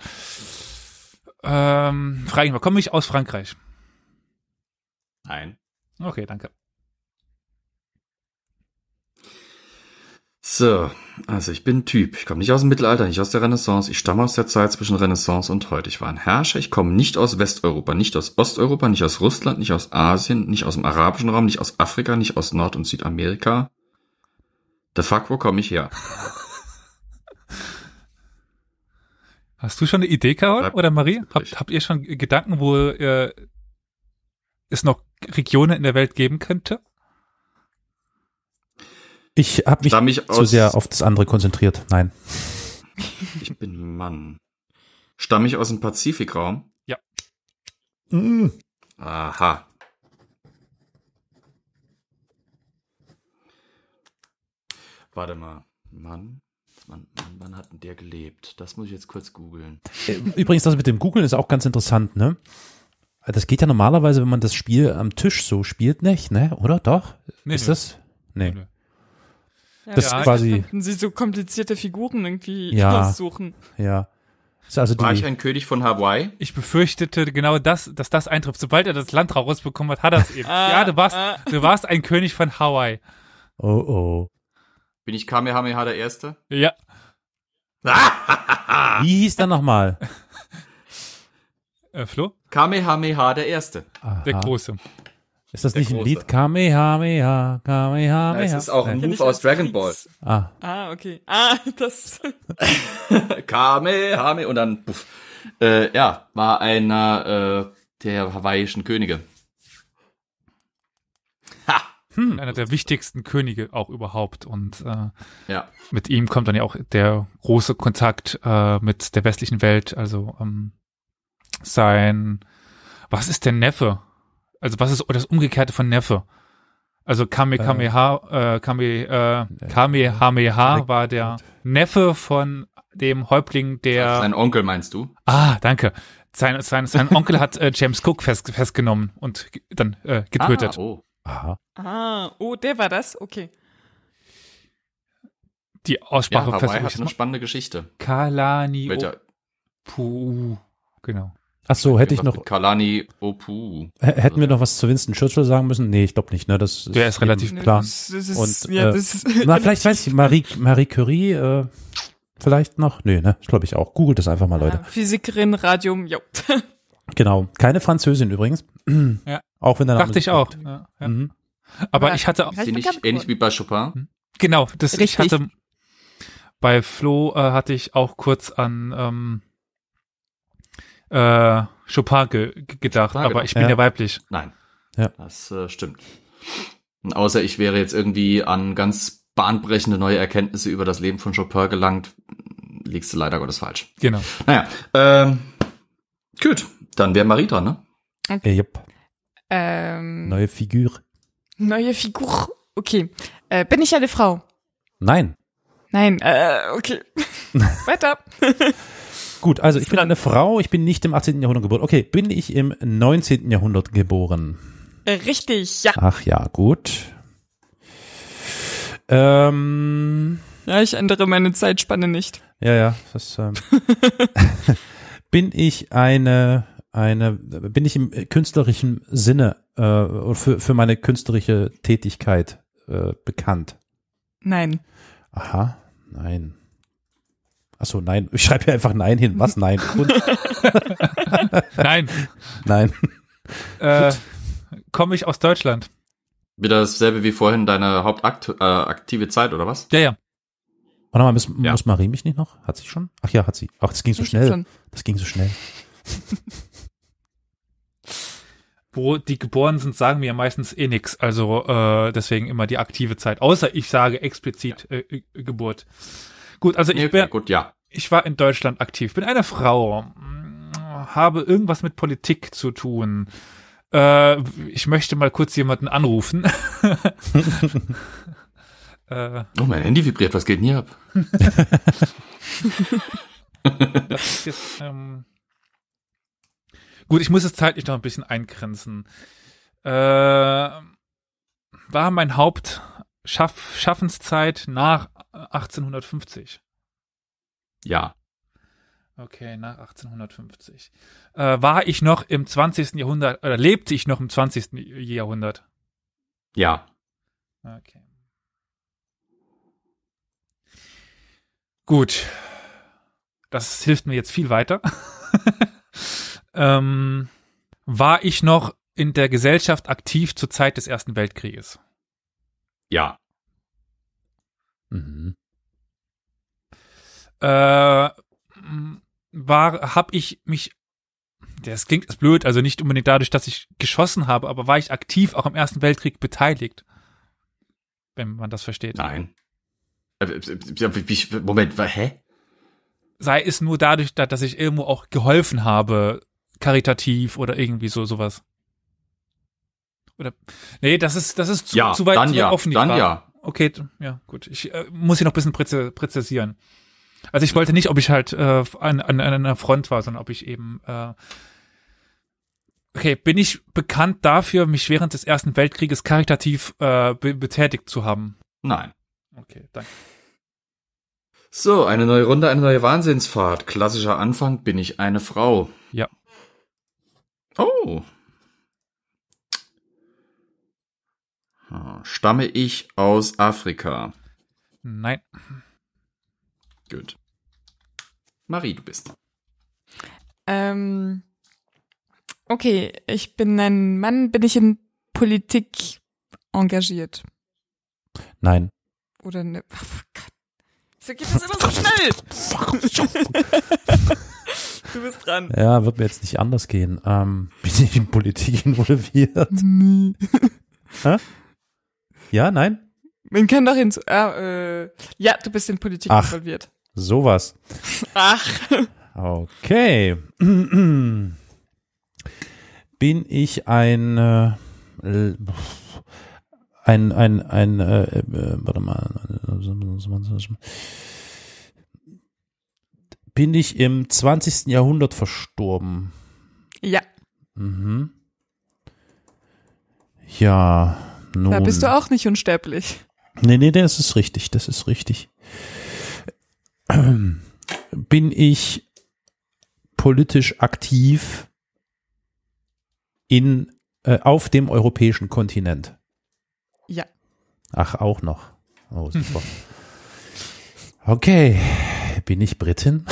ähm, frage ich mal, komme ich aus Frankreich? Nein. Okay, danke. So, also ich bin Typ. Ich komme nicht aus dem Mittelalter, nicht aus der Renaissance. Ich stamme aus der Zeit zwischen Renaissance und heute. Ich war ein Herrscher. Ich komme nicht aus Westeuropa, nicht aus Osteuropa, nicht aus Russland, nicht aus Asien, nicht aus dem arabischen Raum, nicht aus Afrika, nicht aus Nord- und Südamerika. The fuck, wo komme ich her? Hast du schon eine Idee, Carol oder Marie? Habt, habt, ihr schon Gedanken, wo ihr es noch Regionen in der Welt geben könnte? Ich habe mich, mich zu sehr auf das andere konzentriert. Nein. Ich bin Mann. Stamme ich aus dem Pazifikraum? Ja. Mm. Aha. Warte mal. Mann, Mann, Mann, wann hat denn der gelebt? Das muss ich jetzt kurz googeln. Äh, übrigens, das mit dem Googeln ist auch ganz interessant, ne? Das geht ja normalerweise, wenn man das Spiel am Tisch so spielt, nicht, ne? Oder doch? Nee, ist nee. das? Nee. nee. Ja, das ja, quasi. Könnten sie so komplizierte Figuren irgendwie ja, aussuchen. Ja. Also War ich ein König von Hawaii? Ich befürchtete genau das, dass das eintrifft. Sobald er das Land rausbekommen hat, hat er es eben. Ah, ja, du warst, ah. du warst ein König von Hawaii. Oh oh. Bin ich Kamehameha der Erste? Ja. Ah! Wie hieß der nochmal? Äh, Flo? Kamehameha der Erste. Aha. Der Große. Ist das der nicht Große. ein Lied? Kamehameha, Kamehameha. Das ist auch ein Move aus Dragon Lied. Ball. Ah. ah, okay. Ah, das. Kamehameha und dann, puff. Äh, ja, war einer äh, der hawaiischen Könige. Ha! Hm. hm, einer der wichtigsten Könige auch überhaupt. Und äh, ja. mit ihm kommt dann ja auch der große Kontakt äh, mit der westlichen Welt. Also ähm, sein, was ist denn Neffe? Also was ist das Umgekehrte von Neffe? Also Kame äh. Kameha, äh, Kame, äh, äh Kamehameha war der Neffe von dem Häuptling der. Sein Onkel meinst du? Ah, danke. Sein, sein, sein Onkel hat äh, James Cook fest, festgenommen und dann äh, getötet. Ah, oh. Aha. Ah, oh, der war das? Okay. Die Aussprache ja, Hawaii hat eine spannende Geschichte. Kalani Welcher? Puh, genau. Ach so, hätte ich noch. Kalani Opu. Hätten also wir noch was zu Winston Churchill sagen müssen? Nee, ich glaube nicht, ne? Das ist Der ist relativ klar. Das ist, Und, ja, äh, das ist na, vielleicht weiß ich, Marie, Marie Curie, äh, vielleicht noch? Nee, ne? Das glaube ich auch. Googelt das einfach mal, Leute. Ja, Physikerin, Radium, jo. genau. Keine Französin übrigens. ja. Auch wenn der Name Dachte ich auch. Ja, ja. Mhm. Aber ja, ich hatte auch. Ähnlich, ähnlich wie bei Chopin. Hm. Genau, das Richtig. ich hatte. Bei Flo äh, hatte ich auch kurz an. Ähm, äh, Chopin ge gedacht, Frage aber doch. ich bin ja. ja, weiblich. Nein. Ja. Das äh, stimmt. Und außer ich wäre jetzt irgendwie an ganz bahnbrechende neue Erkenntnisse über das Leben von Chopin gelangt, liegst du leider Gottes falsch. Genau. Naja, ähm, gut, dann wäre Marie dran, ne? Okay. yep. ähm, neue Figur. Neue Figur, okay. Äh, bin ich eine Frau? Nein. Nein, äh, okay. Weiter. Gut, also ich bin eine Frau, ich bin nicht im 18. Jahrhundert geboren. Okay, bin ich im 19. Jahrhundert geboren? Richtig, ja. Ach ja, gut. Ähm, ja, ich ändere meine Zeitspanne nicht. Ja, ja. Das, ähm, bin ich eine, eine, bin ich im künstlerischen Sinne äh, für, für meine künstlerische Tätigkeit äh, bekannt? Nein. Aha, nein. Achso, nein. Ich schreibe ja einfach Nein hin. Was? Nein. nein. Nein. Äh, Komme ich aus Deutschland? Wieder dasselbe wie vorhin, deine hauptaktive äh, Zeit, oder was? Ja, ja. Und nochmal, muss, ja. muss Marie mich nicht noch? Hat sie schon? Ach ja, hat sie. Ach, das ging so schnell. Das ging so schnell. Wo die geboren sind, sagen wir ja meistens eh nix. Also äh, deswegen immer die aktive Zeit. Außer ich sage explizit äh, Geburt. Gut, also ich, okay, wär, gut, ja. ich war in Deutschland aktiv, bin eine Frau, habe irgendwas mit Politik zu tun. Äh, ich möchte mal kurz jemanden anrufen. Äh. oh, mein Handy vibriert, was geht denn hier ab? das ist jetzt, ähm, Gut, ich muss es zeitlich noch ein bisschen eingrenzen. Äh, war mein Hauptschaffenszeit nach 1850? Äh, ja. Okay, nach 1850. Äh, war ich noch im 20. Jahrhundert oder lebte ich noch im 20. Jahrhundert? Ja. Okay. Gut. Das hilft mir jetzt viel weiter. ähm, war ich noch in der Gesellschaft aktiv zur Zeit des Ersten Weltkrieges? Ja. Mhm. Äh, war, hab ich mich, das klingt ist blöd, also nicht unbedingt dadurch, dass ich geschossen habe, aber war ich aktiv auch im Ersten Weltkrieg beteiligt? Wenn man das versteht. Nein. Äh, Moment, hä? Sei es nur dadurch, dass ich irgendwo auch geholfen habe, karitativ oder irgendwie so sowas. Oder nee, das ist das ist zu, ja, zu weit, dann zu weit ja, offen. Dann Frage. ja, okay, ja, gut. Ich äh, muss hier noch ein bisschen präzise, präzisieren. Also ich wollte nicht, ob ich halt äh, an, an, an einer Front war, sondern ob ich eben äh, okay, bin ich bekannt dafür, mich während des Ersten Weltkrieges karitativ äh, be betätigt zu haben? Nein. Okay, danke. So, eine neue Runde, eine neue Wahnsinnsfahrt. Klassischer Anfang, bin ich eine Frau. Ja. Oh, Stamme ich aus Afrika? Nein. Gut. Marie, du bist. Ähm, okay, ich bin ein Mann. Bin ich in Politik engagiert? Nein. Oder ne. Oh Gott. So geht das immer so schnell. du bist dran. Ja, wird mir jetzt nicht anders gehen. Ähm, bin ich in Politik involviert? Nee. Hä? Ja, nein? Man kann doch ins. Ah, äh, äh, ja, du bist in Politik Ach, involviert. Sowas. Ach. Okay. Bin ich ein. Äh, ein, ein, ein, äh, äh, warte mal. Bin ich im 20. Jahrhundert verstorben? Ja. Mhm. Ja. Nun. Da bist du auch nicht unsterblich. Nee, nee, das ist richtig, das ist richtig. Ähm, bin ich politisch aktiv in, äh, auf dem europäischen Kontinent? Ja. Ach, auch noch. Oh, super. okay. Bin ich Britin?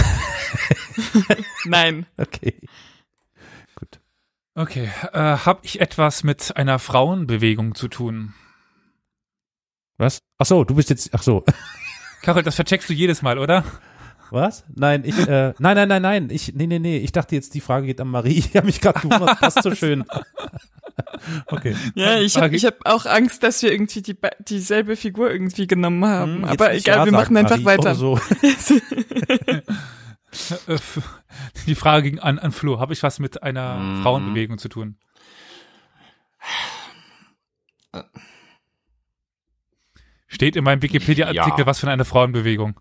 Nein. Okay. Okay, äh, habe ich etwas mit einer Frauenbewegung zu tun? Was? Ach so, du bist jetzt, ach so. Karol, das vercheckst du jedes Mal, oder? Was? Nein, ich, äh, nein, nein, nein, nein, ich, nee, nee, nee, ich dachte jetzt, die Frage geht an Marie. Ich habe mich gerade gewundert, passt so schön. okay. Ja, ich habe ich hab auch Angst, dass wir irgendwie die, dieselbe Figur irgendwie genommen haben. Hm, Aber egal, wir machen einfach Marie oh, weiter. so. Äh, die Frage ging an, an Flo. Habe ich was mit einer mm. Frauenbewegung zu tun? Steht in meinem Wikipedia-Artikel ja. was von einer Frauenbewegung?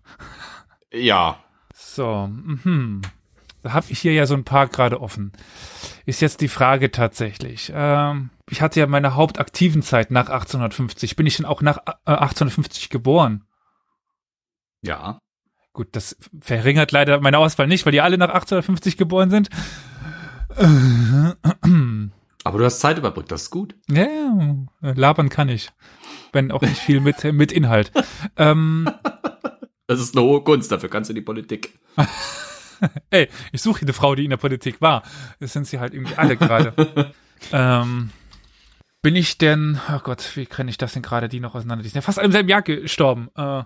Ja. So, mhm. da habe ich hier ja so ein paar gerade offen. Ist jetzt die Frage tatsächlich. Ähm, ich hatte ja meine hauptaktiven Zeit nach 1850. Bin ich denn auch nach 1850 äh, geboren? Ja. Gut, das verringert leider meine Auswahl nicht, weil die alle nach 1850 geboren sind. Aber du hast Zeit überbrückt, das ist gut. Ja, ja. labern kann ich. Wenn auch nicht viel mit, äh, mit Inhalt. ähm, das ist eine hohe Kunst, dafür kannst du in die Politik. Ey, ich suche eine Frau, die in der Politik war. Das sind sie halt irgendwie alle gerade. ähm, bin ich denn, oh Gott, wie kann ich das denn gerade die noch auseinander? Die sind ja fast im selben Jahr gestorben. Äh,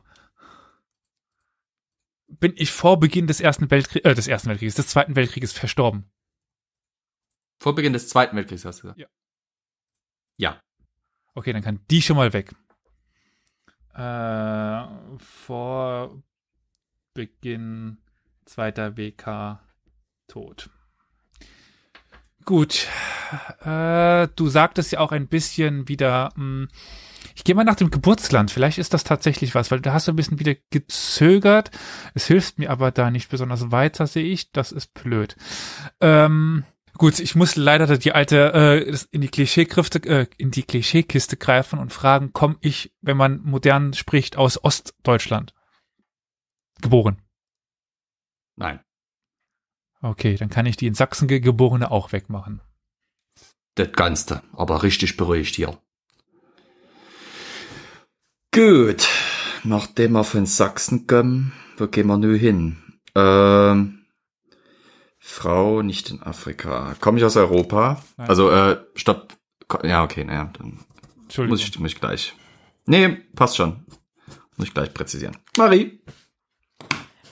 bin ich vor Beginn des Ersten Weltkrieges, äh, des Ersten Weltkrieges, des Zweiten Weltkrieges verstorben. Vor Beginn des Zweiten Weltkrieges hast du gesagt? Ja. Ja. Okay, dann kann die schon mal weg. Äh, vor Beginn Zweiter WK tot. Gut. Äh, du sagtest ja auch ein bisschen wieder, mh, hm, ich gehe mal nach dem Geburtsland. Vielleicht ist das tatsächlich was, weil da hast du ein bisschen wieder gezögert. Es hilft mir aber da nicht besonders weiter, sehe ich. Das ist blöd. Ähm, gut, ich muss leider die alte äh, in die Klischeekiste äh, in die Klischeekiste greifen und fragen, komme ich, wenn man modern spricht, aus Ostdeutschland geboren? Nein. Okay, dann kann ich die in Sachsen geborene auch wegmachen. Das Ganze, aber richtig beruhigt hier. Gut, nachdem wir von Sachsen kommen, wo gehen wir nun hin? Ähm, Frau nicht in Afrika. Komme ich aus Europa? Nein. Also, äh, stopp. Ja, okay, naja, dann muss ich, muss ich gleich. Nee, passt schon. Muss ich gleich präzisieren. Marie.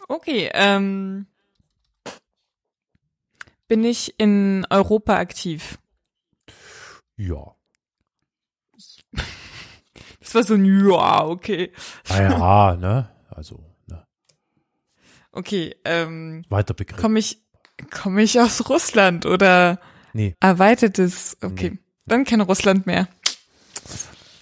Okay, ähm. Bin ich in Europa aktiv? Ja. es war so ein Ja, okay. Ah ja, ah, ne? Also, ne. Okay, ähm. Weiter Begriff. Komme ich, komme ich aus Russland oder nee. erweitertes? Okay, nee. dann kein Russland mehr.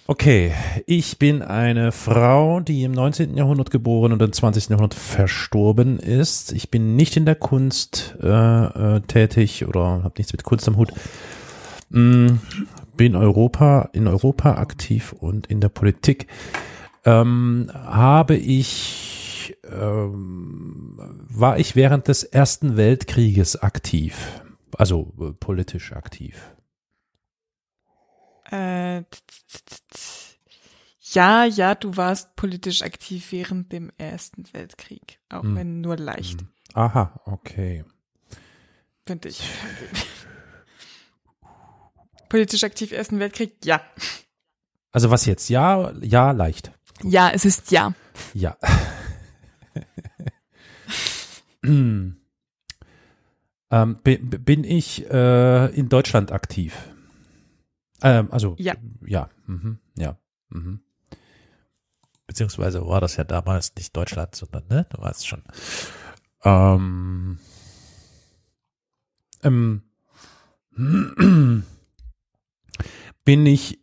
Okay, ich bin eine Frau, die im 19. Jahrhundert geboren und im 20. Jahrhundert verstorben ist. Ich bin nicht in der Kunst äh, äh tätig oder habe nichts mit Kunst am Hut. Mm, bin Europa, in Europa aktiv und in der Politik, ähm, habe ich, ähm, war ich während des Ersten Weltkrieges aktiv, also äh, politisch aktiv. Äh, ja, ja, du warst politisch aktiv während dem Ersten Weltkrieg, auch hm. wenn nur leicht. Hm. Aha, okay. Finde ich. politisch aktiv Ersten Weltkrieg? Ja. Also was jetzt? Ja, ja, leicht. Ja, es ist ja. Ja. ähm, bin ich äh, in Deutschland aktiv? Ähm, also ja. Ja. Mhm, ja. Mhm. Beziehungsweise war das ja damals nicht Deutschland, sondern, ne? Du warst schon. Ähm, ähm, bin ich,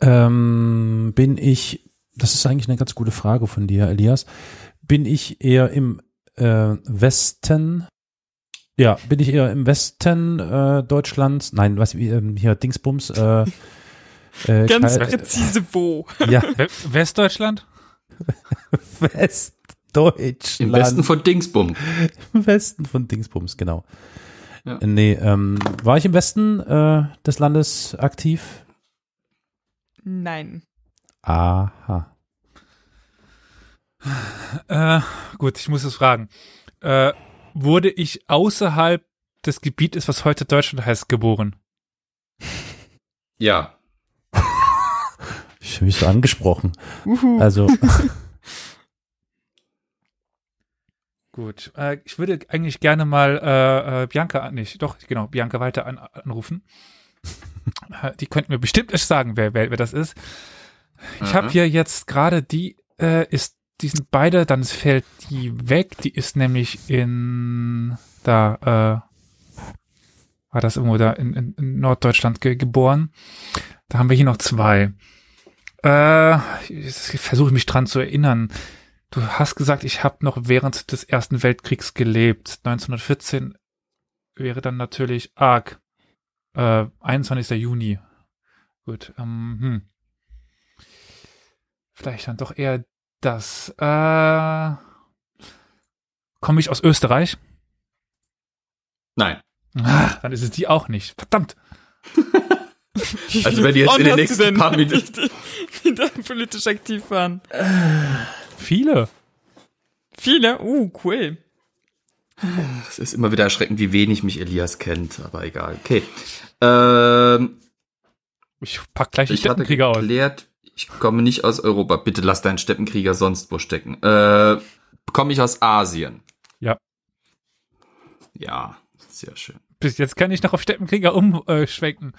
ähm, bin ich, das ist eigentlich eine ganz gute Frage von dir, Elias, bin ich eher im äh, Westen, ja, bin ich eher im Westen äh, Deutschlands, nein, was, ähm, hier, Dingsbums, äh, äh Ganz Kal präzise wo. Ja. Westdeutschland? Westdeutschland. Im Westen von Dingsbums. Im Westen von Dingsbums, genau. Ja. Nee, ähm, war ich im Westen äh, des Landes aktiv? Nein. Aha. Äh, gut, ich muss es fragen. Äh, wurde ich außerhalb des Gebietes, was heute Deutschland heißt, geboren? Ja. ich fühle mich so angesprochen. Uhu. Also. Gut. Äh, ich würde eigentlich gerne mal äh, äh Bianca, nicht, doch, genau, Bianca weiter an, anrufen. Äh, die könnten mir bestimmt erst sagen, wer, wer, wer das ist. Ich mhm. habe hier jetzt gerade die, äh, ist, die sind beide, dann fällt die weg. Die ist nämlich in, da, äh, war das irgendwo da in, in, in Norddeutschland ge geboren. Da haben wir hier noch zwei. Äh, ich, ich versuche mich dran zu erinnern. Du hast gesagt, ich habe noch während des Ersten Weltkriegs gelebt. 1914 wäre dann natürlich arg. Äh, 21. Juni. Gut. Ähm, hm. Vielleicht dann doch eher das. Äh, Komme ich aus Österreich? Nein. Ah, dann ist es die auch nicht. Verdammt. also wenn die jetzt oh, in den nächsten paar Minuten... nicht, nicht, nicht politisch aktiv waren. Viele. Viele? Uh, cool. Es ist immer wieder erschreckend, wie wenig mich Elias kennt, aber egal. Okay. Ähm, ich pack gleich den Steppenkrieger aus. ich komme nicht aus Europa. Bitte lass deinen Steppenkrieger sonst wo stecken. Äh, komme ich aus Asien? Ja. Ja, sehr schön. Bis jetzt kann ich noch auf Steppenkrieger umschwenken.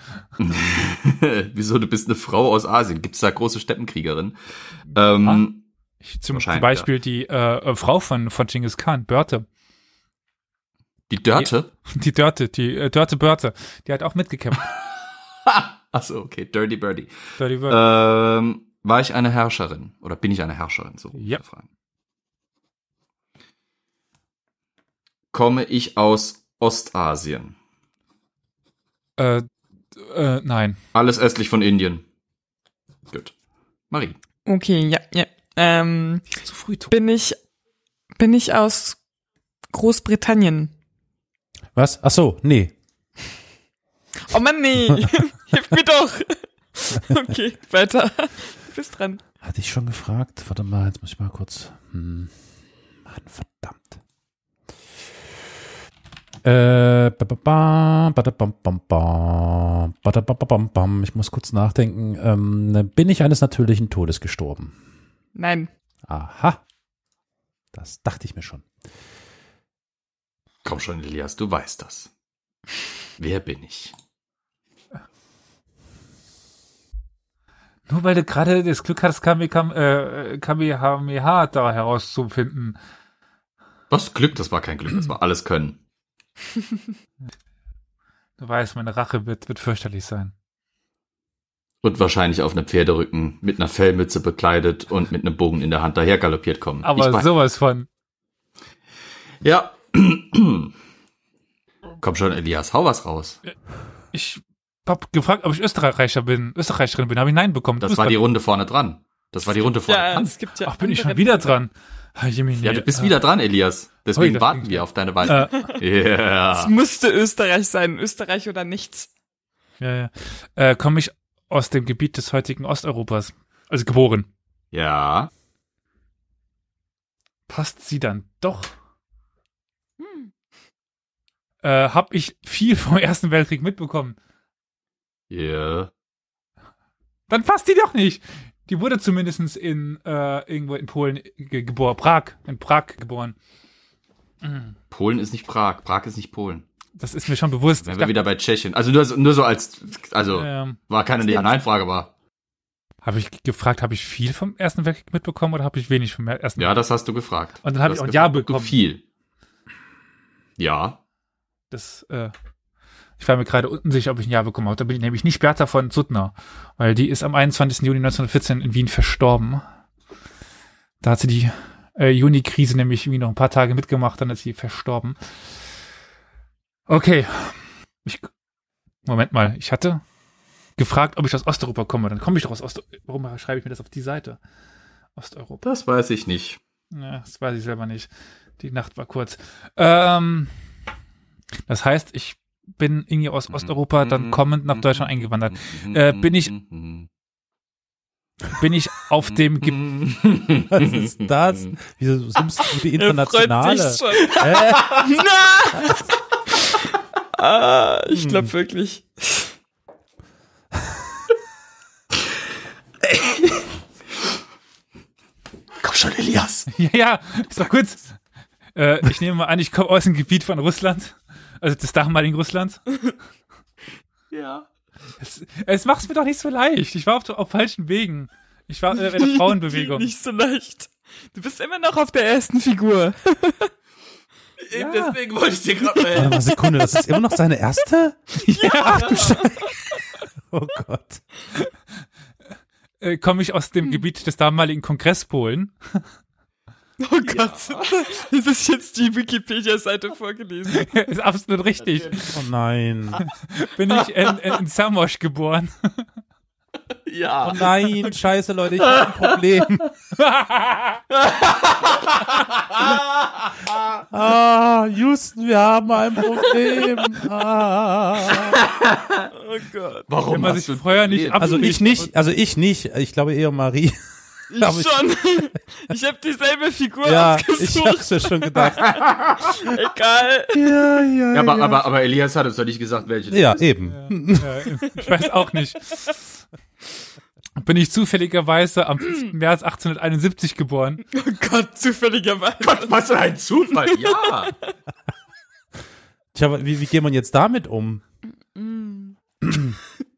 Äh, Wieso, du bist eine Frau aus Asien. Gibt es da große Steppenkriegerin? Ähm, zum, zum Beispiel ja. die äh, äh, Frau von, von Genghis Khan, Börte. Die Dörte? Die, Dörte, die äh, Dörte Börte. Die hat auch mitgekämpft. Achso, okay. Dirty Birdie. Dirty Birdie. Ähm, war ich eine Herrscherin? Oder bin ich eine Herrscherin? So, ja. Fragen. Komme ich aus Ostasien? Äh, äh, nein. Alles östlich von Indien. Gut. Marie. Okay, ja, ja, ähm, zu früh tot. bin ich bin ich aus Großbritannien. Was? Ach so, nee. Oh Mann, nee. Hilf mir doch. Okay, weiter. Bis dran. Hatte ich schon gefragt. Warte mal, jetzt muss ich mal kurz. Hm. Mann, verdammt. Ich muss kurz nachdenken. Ähm, bin ich eines natürlichen Todes gestorben? Nein. Aha. Das dachte ich mir schon. Komm schon, Elias, du weißt das. Wer bin ich? Nur weil du gerade das Glück hast, äh, Kamehameha da herauszufinden. Was Glück? Das war kein Glück, das war alles Können. du weißt, meine Rache wird, wird fürchterlich sein und wahrscheinlich auf einem Pferderücken mit einer Fellmütze bekleidet und mit einem Bogen in der Hand daher galoppiert kommen. Aber sowas von. Ja. Komm schon, Elias, hau was raus. Äh, ich hab gefragt, ob ich Österreicher bin, Österreicherin bin, habe ich Nein bekommen. Das war die Runde vorne dran. Das war die Runde vorne ja, dran. Es gibt ja Ach, bin ich schon wieder dran. Ja, du bist ah. wieder dran, Elias. Deswegen Heute. warten wir auf deine Wahl. Ja. Ah. yeah. Es musste Österreich sein, Österreich oder nichts. Ja, ja. Äh, Komme ich aus dem Gebiet des heutigen Osteuropas. Also geboren. Ja. Passt sie dann doch? Hm. Äh, hab ich viel vom Ersten Weltkrieg mitbekommen. Ja. Yeah. Dann passt die doch nicht. Die wurde zumindest in äh, irgendwo in Polen ge geboren. Prag. In Prag geboren. Mhm. Polen ist nicht Prag. Prag ist nicht Polen das ist mir schon bewusst. Wären wir wieder bei Tschechien. Also nur, nur so als, also ähm, war keine also Ja-Nein-Frage, war. Habe ich gefragt, habe ich viel vom Ersten Weltkrieg mitbekommen oder habe ich wenig vom Ersten Weltkrieg? Ja, das hast du gefragt. Und dann habe ich auch gefragt, Ja bekommen. Du viel. Ja. Das, äh, ich war mir gerade unsicher, ob ich ein Ja bekommen habe. Da bin ich nämlich nicht Bertha von Suttner, weil die ist am 21. Juni 1914 in Wien verstorben. Da hat sie die äh, Juni-Krise nämlich irgendwie noch ein paar Tage mitgemacht, dann ist sie verstorben. Okay. Ich, Moment mal, ich hatte gefragt, ob ich aus Osteuropa komme. Dann komme ich doch aus Osteuropa. Warum schreibe ich mir das auf die Seite? Osteuropa. Das weiß ich nicht. Ja, das weiß ich selber nicht. Die Nacht war kurz. Ähm, das heißt, ich bin irgendwie aus mhm. Osteuropa dann mhm. kommend nach mhm. Deutschland eingewandert. Äh, bin ich bin ich auf dem Ge Was ist das? Wieso du die internationale? Er freut sich schon. Äh? ah, ich hm. glaube wirklich. Komm schon, Elias. Ja, ja, ist doch gut. Äh, ich nehme mal an, ich komme aus dem Gebiet von Russland. Also des damaligen Russlands. ja. Es, es macht's mir doch nicht so leicht. Ich war auf, auf falschen Wegen. Ich war äh, in der Frauenbewegung. nicht so leicht. Du bist immer noch auf der ersten Figur. Eben ja. deswegen wollte ich dir gerade mal helfen. Sekunde, das ist immer noch seine erste? ja. Ach du Scheiße. Oh Gott. Äh, Komme ich aus dem hm. Gebiet des damaligen Kongresspolen? Oh Gott, ja. das ist jetzt die Wikipedia-Seite vorgelesen. ist absolut richtig. Oh nein. Bin ich in, in, in Samosch geboren. Ja. Oh nein, scheiße, Leute, ich habe ein Problem. ah, Houston, wir haben ein Problem. Ah. Oh Gott. Warum Wenn man sich vorher nicht Also ich nicht, also ich nicht. Ich glaube eher Marie. Ich schon. Ich, ich habe dieselbe Figur ja, ausgesucht. Ich hab's ja schon gedacht. Egal. Ja, ja, ja, aber, ja. Aber, aber Elias hat uns doch nicht gesagt, welche. Ja, eben. Ja, ja. ich weiß auch nicht bin ich zufälligerweise am 5. Mm. März 1871 geboren. Oh Gott, zufälligerweise. Gott, was für ein Zufall, ja. Tja, wie, wie geht man jetzt damit um? Mm.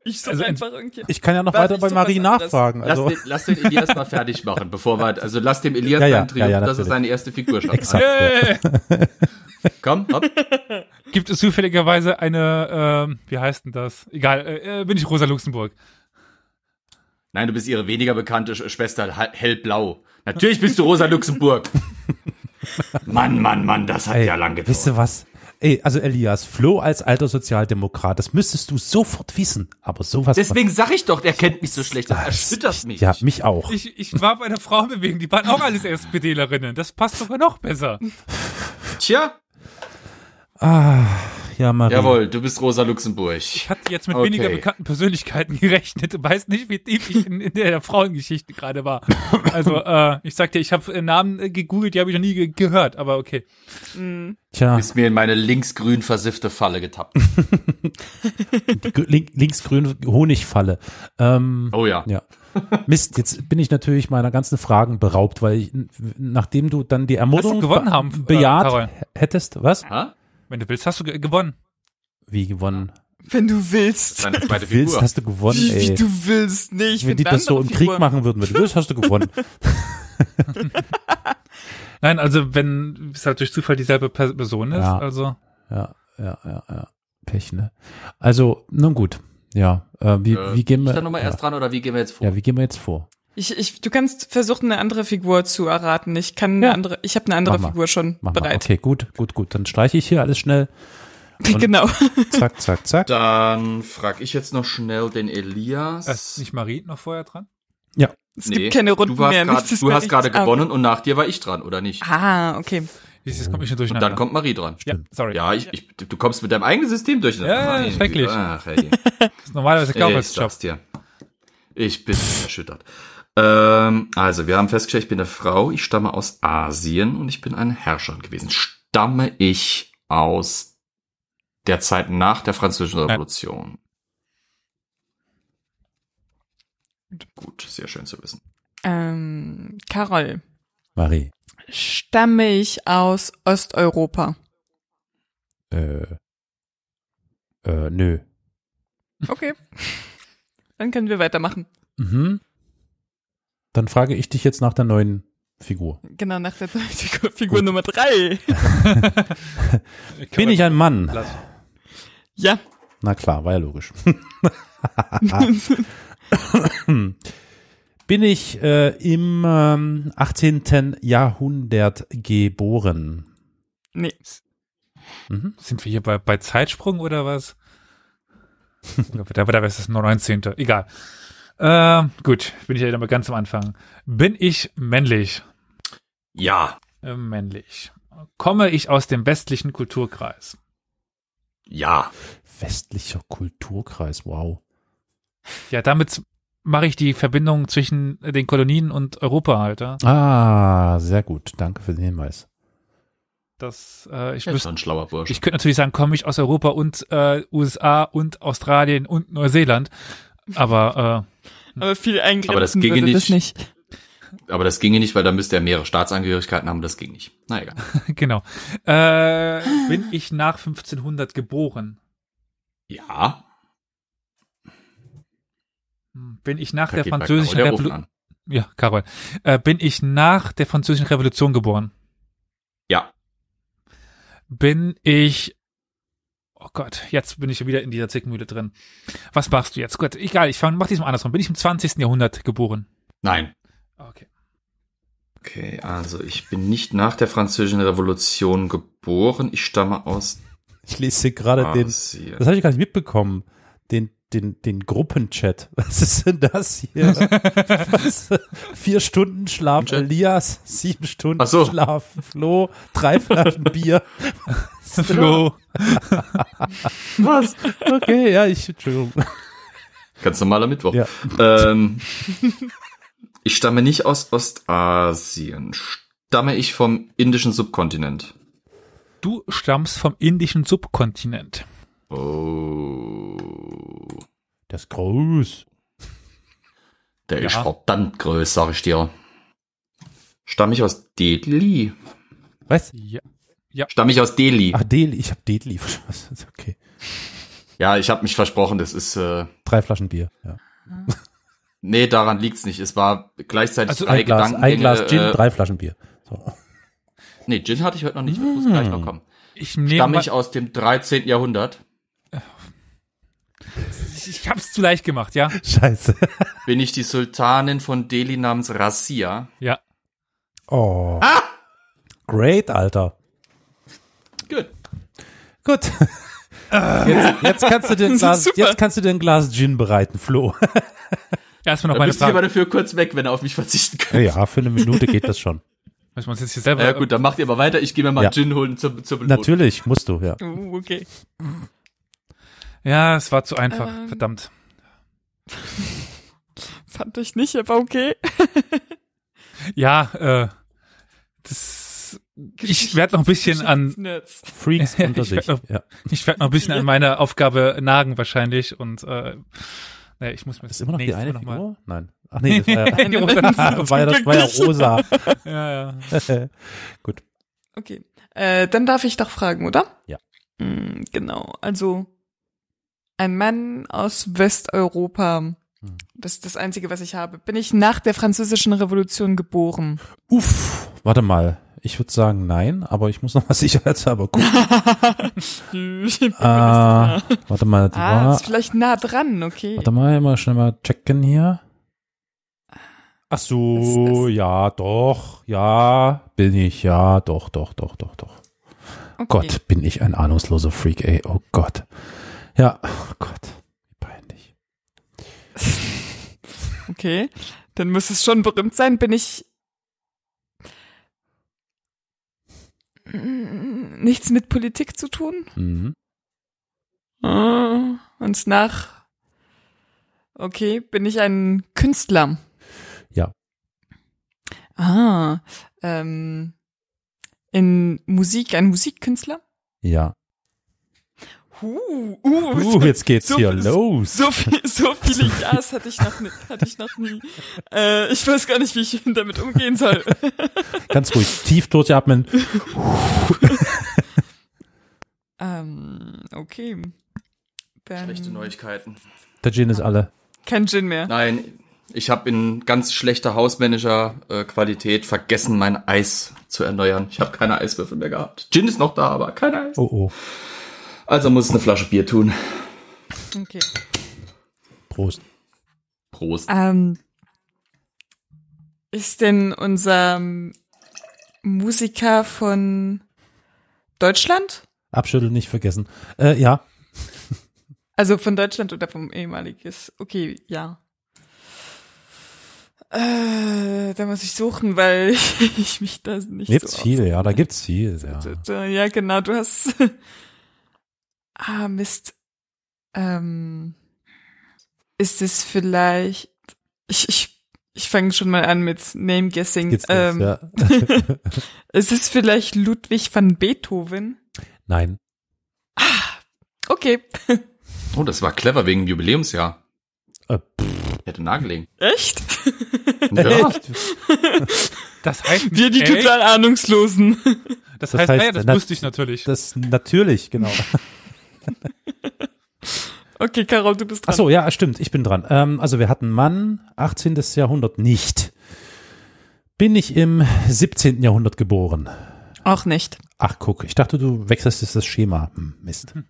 Ich suche also einfach Ich kann ja noch weiter bei Marie nachfragen. Lass, also. den, lass den Elias mal fertig machen, bevor wir, also lass dem Elias ja, ja, Triumph, ja, ja, dass er seine erste Figur schafft. Exakt, yeah. Komm, hopp. Gibt es zufälligerweise eine, äh, wie heißt denn das? Egal, äh, äh bin ich Rosa Luxemburg. Nein, du bist ihre weniger bekannte Schwester, hellblau. Natürlich bist du Rosa Luxemburg. Mann, Mann, Mann, das hat Ey, ja lang gedauert. Wisst ihr was? Ey, also Elias, Flo als alter Sozialdemokrat, das müsstest du sofort wissen. Aber sowas. Deswegen sag ich doch, der kennt mich so schlecht. Das erschüttert mich. Ja, mich auch. Ich, ich war bei einer Frauenbewegung, die waren auch alles SPDlerinnen. Das passt sogar noch besser. Tja. Ah ja, Marie. Jawohl, du bist Rosa Luxemburg. Ich hatte jetzt mit okay. weniger bekannten Persönlichkeiten gerechnet Du weißt nicht, wie tief ich in, in der Frauengeschichte gerade war. Also, äh, ich sagte, ich habe äh, Namen äh, gegoogelt, die habe ich noch nie ge gehört, aber okay. Mhm. Tja. Ist mir in meine linksgrün versiffte Falle getappt. Link, linksgrün Honigfalle. Ähm, oh ja. ja. Mist, jetzt bin ich natürlich meiner ganzen Fragen beraubt, weil ich, nachdem du dann die Ermordung gewonnen haben, bejaht äh, hättest, was? Ha? Wenn du willst, hast du ge gewonnen. Wie gewonnen? Wenn du willst. Wenn du willst, hast du gewonnen, ey. Wie du willst, nicht. Wenn die das so im Krieg machen würden, wenn du willst, hast du gewonnen. Nein, also wenn es halt durch Zufall dieselbe Person ist, ja. also. Ja, ja, ja, ja. Pech, ne? Also, nun gut. Ja, äh, wie, äh, wie gehen wir. Ist da nochmal ja. erst dran oder wie gehen wir jetzt vor? Ja, wie gehen wir jetzt vor? Ich, ich, du kannst versuchen, eine andere Figur zu erraten. Ich kann eine ja. andere, ich habe eine andere Figur schon Mach bereit. Mal. Okay, gut, gut, gut. Dann streiche ich hier alles schnell. genau. Zack, zack, zack. Dann frag ich jetzt noch schnell den Elias. ist nicht Marie noch vorher dran? Ja. Es nee, gibt keine Runden du mehr. Grad, du hast gerade gewonnen okay. und nach dir war ich dran, oder nicht? Ah, okay. Jetzt komme ich schon durcheinander. Und dann kommt Marie dran. Ja, sorry. Ja, ich, ich, du kommst mit deinem eigenen System durch. Ja, schrecklich. Ach, hey. das ist normalerweise Glaubensjob. Ich, ich bin erschüttert. Ähm, also, wir haben festgestellt, ich bin eine Frau, ich stamme aus Asien und ich bin ein Herrscher gewesen. Stamme ich aus der Zeit nach der Französischen Revolution? Nein. Gut, sehr schön zu wissen. Ähm, Carol. Marie. Stamme ich aus Osteuropa? Äh, äh, nö. Okay. Dann können wir weitermachen. Mhm. Dann frage ich dich jetzt nach der neuen Figur. Genau, nach der Figur, Figur Nummer drei. Bin ich ein Mann? Lassen. Ja. Na klar, war ja logisch. Bin ich äh, im ähm, 18. Jahrhundert geboren? Nee. Mhm. Sind wir hier bei, bei Zeitsprung oder was? oder, oder ist das 19. Egal. Äh, gut, bin ich ja mal ganz am Anfang. Bin ich männlich? Ja. Äh, männlich. Komme ich aus dem westlichen Kulturkreis? Ja. Westlicher Kulturkreis, wow. Ja, damit mache ich die Verbindung zwischen den Kolonien und Europa halt. Ja? Ah, sehr gut. Danke für den Hinweis. Das, äh, ich wüsste, ein schlauer Bursch. Ich könnte natürlich sagen, komme ich aus Europa und äh, USA und Australien und Neuseeland. Aber, äh, aber viel eingrenzen aber das ginge würde nicht, das nicht. Aber das ginge nicht, weil da müsste er mehrere Staatsangehörigkeiten haben, das ging nicht. Na egal. genau. Äh, bin ich nach 1500 geboren? Ja. Hm, bin ich nach da der französischen Revolution? Ja, Karol. Äh, bin ich nach der französischen Revolution geboren? Ja. Bin ich Oh Gott, jetzt bin ich wieder in dieser Zickmühle drin. Was machst du jetzt? Gut, egal, ich fang, mach diesmal andersrum. Bin ich im 20. Jahrhundert geboren? Nein. Okay. Okay, also ich bin nicht nach der Französischen Revolution geboren. Ich stamme aus. Ich lese gerade den. Das habe ich gar nicht mitbekommen. Den, den, den Gruppenchat. Was ist denn das hier? Was? Vier Stunden Schlaf Elias, sieben Stunden so. Schlaf Flo, drei Flaschen Bier. Flo. Was? Okay, ja, ich, Entschuldigung. Ganz normaler Mittwoch. Ja. Ähm, ich stamme nicht aus Ostasien. Stamme ich vom indischen Subkontinent? Du stammst vom indischen Subkontinent. Oh. Das ist groß. Der ja. ist verdammt groß, sag ich dir. Stamme ich aus Delhi? Was? Ja. Ja. Stamme ich aus Delhi. Ach, Delhi. Ich habe Delhi Okay. Ja, ich habe mich versprochen. Das ist äh, Drei Flaschen Bier. Ja. nee, daran liegt's nicht. Es war gleichzeitig also drei ein Glas, Gedankengänge. Ein Glas Gin, äh, drei Flaschen Bier. So. Nee, Gin hatte ich heute noch nicht. Hm. Muss gleich hm. noch kommen. Ich Stamme ich aus dem 13. Jahrhundert. Ich hab's zu leicht gemacht, ja? Scheiße. Bin ich die Sultanin von Delhi namens Rassia? Ja. Oh. Ah! Great, Alter. Gut. Jetzt, jetzt, kannst du dir ein Glas, jetzt kannst du dir ein Glas Gin bereiten, Flo. Erstmal noch da meine Frage. ich aber dafür kurz weg, wenn er auf mich verzichten könnte. Ja, für eine Minute geht das schon. Müssen wir uns jetzt hier selber. Ja, gut, dann macht ihr aber weiter. Ich gehe mir mal ja. Gin holen zur, zur Belohnung. Natürlich, musst du, ja. Uh, okay. Ja, es war zu einfach. Ähm. Verdammt. Fand ich nicht, aber okay. ja, äh, das ich werde noch ein bisschen an Freaks unter sich. ich werde noch, werd noch, ein bisschen an meiner Aufgabe nagen wahrscheinlich und äh, naja, ich muss mir das ist immer noch die eine noch Figur? Nein. Ach nee, das war ja, war ja, das war ja rosa. ja, ja. Gut. Okay. Äh, dann darf ich doch fragen, oder? Ja. Mhm, genau. Also ein Mann aus Westeuropa. Hm. Das ist das Einzige, was ich habe. Bin ich nach der Französischen Revolution geboren? Uff, warte mal. Ich würde sagen nein, aber ich muss noch mal sicherheitshalber gucken. äh, warte mal, die ah, war, ist vielleicht nah dran, okay. Warte mal, immer schnell mal checken hier. Ah. Ach so, ja, doch, ja, bin ich, ja, doch, doch, doch, doch, doch. Okay. Gott, bin ich ein ahnungsloser Freak, ey, oh Gott. Ja, oh Gott, wie peinlich. okay, dann müsste es schon berühmt sein. Bin ich nichts mit Politik zu tun. Mhm. Ah, und nach, okay, bin ich ein Künstler? Ja. Ah, ähm, in Musik, ein Musikkünstler? Ja. Huh, uh, uh, jetzt geht's so, hier so, los. So, viel, so viele Ja's hatte ich noch, nie, hatte ich noch nie. Äh, ich weiß gar nicht, wie ich damit umgehen soll. Ganz ruhig, tief durchatmen. ähm, okay. Dann Schlechte Neuigkeiten. Der Gin ist alle. Kein Gin mehr. Nein, ich habe in ganz schlechter Hausmanager-Qualität äh, vergessen, mein Eis zu erneuern. Ich habe keine Eiswürfel mehr gehabt. Gin ist noch da, aber kein Eis. Oh oh. Also muss eine Flasche Bier tun. Okay. Prost. Prost. Ähm, ist denn unser Musiker von Deutschland? Abschütteln nicht vergessen. Äh, ja. Also von Deutschland oder vom ehemaliges? Okay, ja. Äh, da muss ich suchen, weil ich mich da nicht gibt's so viele, ja, da gibt's viel, ja. Ja, genau, du hast ah Mist, ähm, ist es vielleicht, ich, ich, ich fange schon mal an mit Name Guessing. Geht's ähm, los, ja. ist es vielleicht Ludwig van Beethoven? Nein. Ah, okay. oh, das war clever wegen Jubiläumsjahr. Äh, hätte nagelegen. Echt? Ja. Das heißt Wir die echt? total Ahnungslosen. Das, das heißt, heißt naja, das, das wusste ich natürlich. Das natürlich, genau. okay, Karol, du bist dran. Achso, ja, stimmt, ich bin dran. Ähm, also wir hatten Mann, 18. Jahrhundert nicht. Bin ich im 17. Jahrhundert geboren? Auch nicht. Ach, guck, ich dachte, du wechselst jetzt das Schema. Hm, Mist.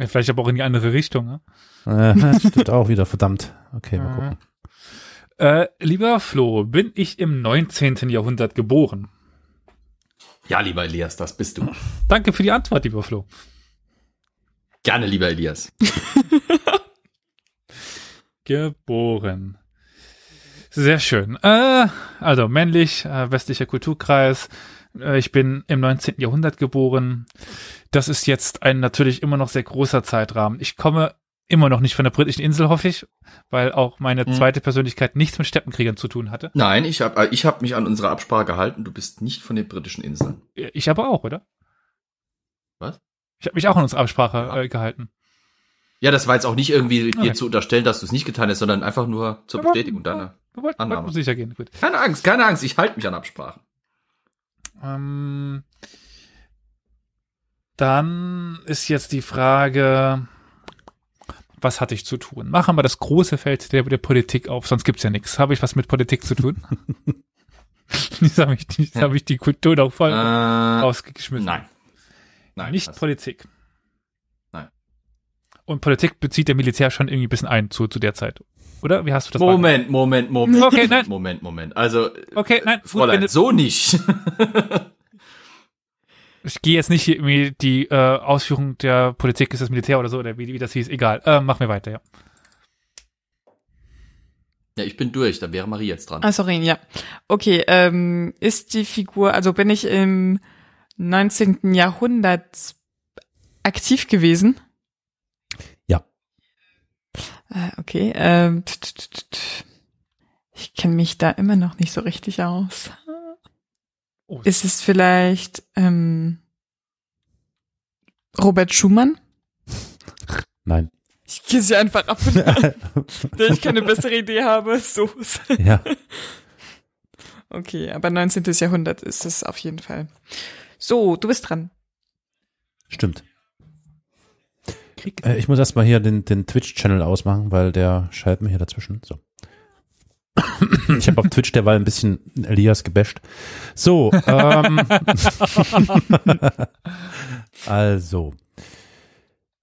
Ja, vielleicht aber auch in die andere Richtung. Ne? Äh, stimmt auch wieder, verdammt. Okay, mal mhm. gucken. Äh, lieber Flo, bin ich im 19. Jahrhundert geboren? Ja, lieber Elias, das bist du. Danke für die Antwort, lieber Flo. Gerne, lieber Elias. Geboren. Sehr schön. Äh, also männlich, äh, westlicher Kulturkreis. Äh, ich bin im 19. Jahrhundert geboren. Das ist jetzt ein natürlich immer noch sehr großer Zeitrahmen. Ich komme immer noch nicht von der britischen Insel, hoffe ich, weil auch meine hm. zweite Persönlichkeit nichts mit Steppenkriegern zu tun hatte. Nein, ich habe äh, ich hab mich an unsere Absprache gehalten. Du bist nicht von den britischen Inseln. Äh, ich aber auch, oder? Was? Ich habe mich auch an unsere Absprache äh, gehalten. Ja, das war jetzt auch nicht irgendwie okay. dir zu unterstellen, dass du es nicht getan hast, sondern einfach nur zur Bestätigung deiner wir wollten, Annahme. Wollten sicher gehen. Gut. Keine Angst, keine Angst, ich halte mich an Absprachen. Ähm, dann ist jetzt die Frage, was hatte ich zu tun? Machen wir das große Feld der, der Politik auf, sonst gibt's ja nichts. Habe ich was mit Politik zu tun? jetzt habe ich, hab ich die Kultur doch voll äh, rausgeschmissen. Nein. Nein, nicht passt. Politik. Nein. Und Politik bezieht der Militär schon irgendwie ein bisschen ein zu, zu der Zeit. Oder? Wie hast du das Moment, Moment, Moment. Okay, nein. Moment, Moment. Also, okay, nein, äh, Fräulein, gut, so nicht. ich gehe jetzt nicht irgendwie die äh, Ausführung der Politik ist das Militär oder so, oder wie, wie das hieß. Egal. Äh, mach mir weiter, ja. Ja, ich bin durch, da wäre Marie jetzt dran. Ah, sorry, ja. Okay, ähm, ist die Figur, also bin ich im 19. Jahrhunderts aktiv gewesen? Ja. Äh, okay. Ähm, ich kenne mich da immer noch nicht so richtig aus. Oh. Ist es vielleicht ähm, Robert Schumann? Nein. Ich gehe sie einfach ab, da ich keine bessere Idee habe. So. Ja. Okay, aber 19. Jahrhundert ist es auf jeden Fall. So, du bist dran. Stimmt. Äh, ich muss erstmal hier den, den Twitch-Channel ausmachen, weil der schreibt mir hier dazwischen. So. Ich habe auf Twitch derweil ein bisschen Elias gebasht. So, ähm, also,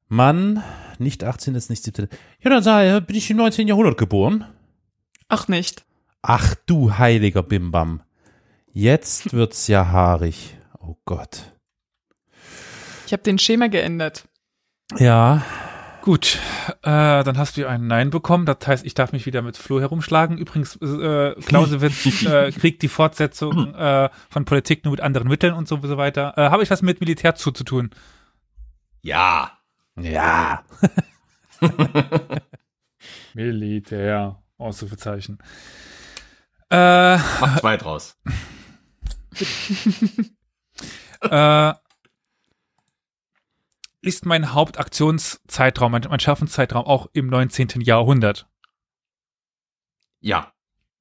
Mann, nicht 18 ist nicht 17. Ja, dann sei, bin ich im 19. Jahrhundert geboren. Ach nicht. Ach du heiliger Bimbam. Jetzt wird's ja haarig. Oh Gott. Ich habe den Schema geändert. Ja. Gut, äh, dann hast du ein Nein bekommen. Das heißt, ich darf mich wieder mit Flo herumschlagen. Übrigens, äh, Clausewitz äh, kriegt die Fortsetzung äh, von Politik nur mit anderen Mitteln und so, so weiter. Äh, Habe ich was mit Militär zu, tun? Ja. Ja. Militär. Ausrufezeichen. Äh, Mach zwei draus. äh, ist mein Hauptaktionszeitraum, mein, mein Schaffenszeitraum auch im 19. Jahrhundert? Ja.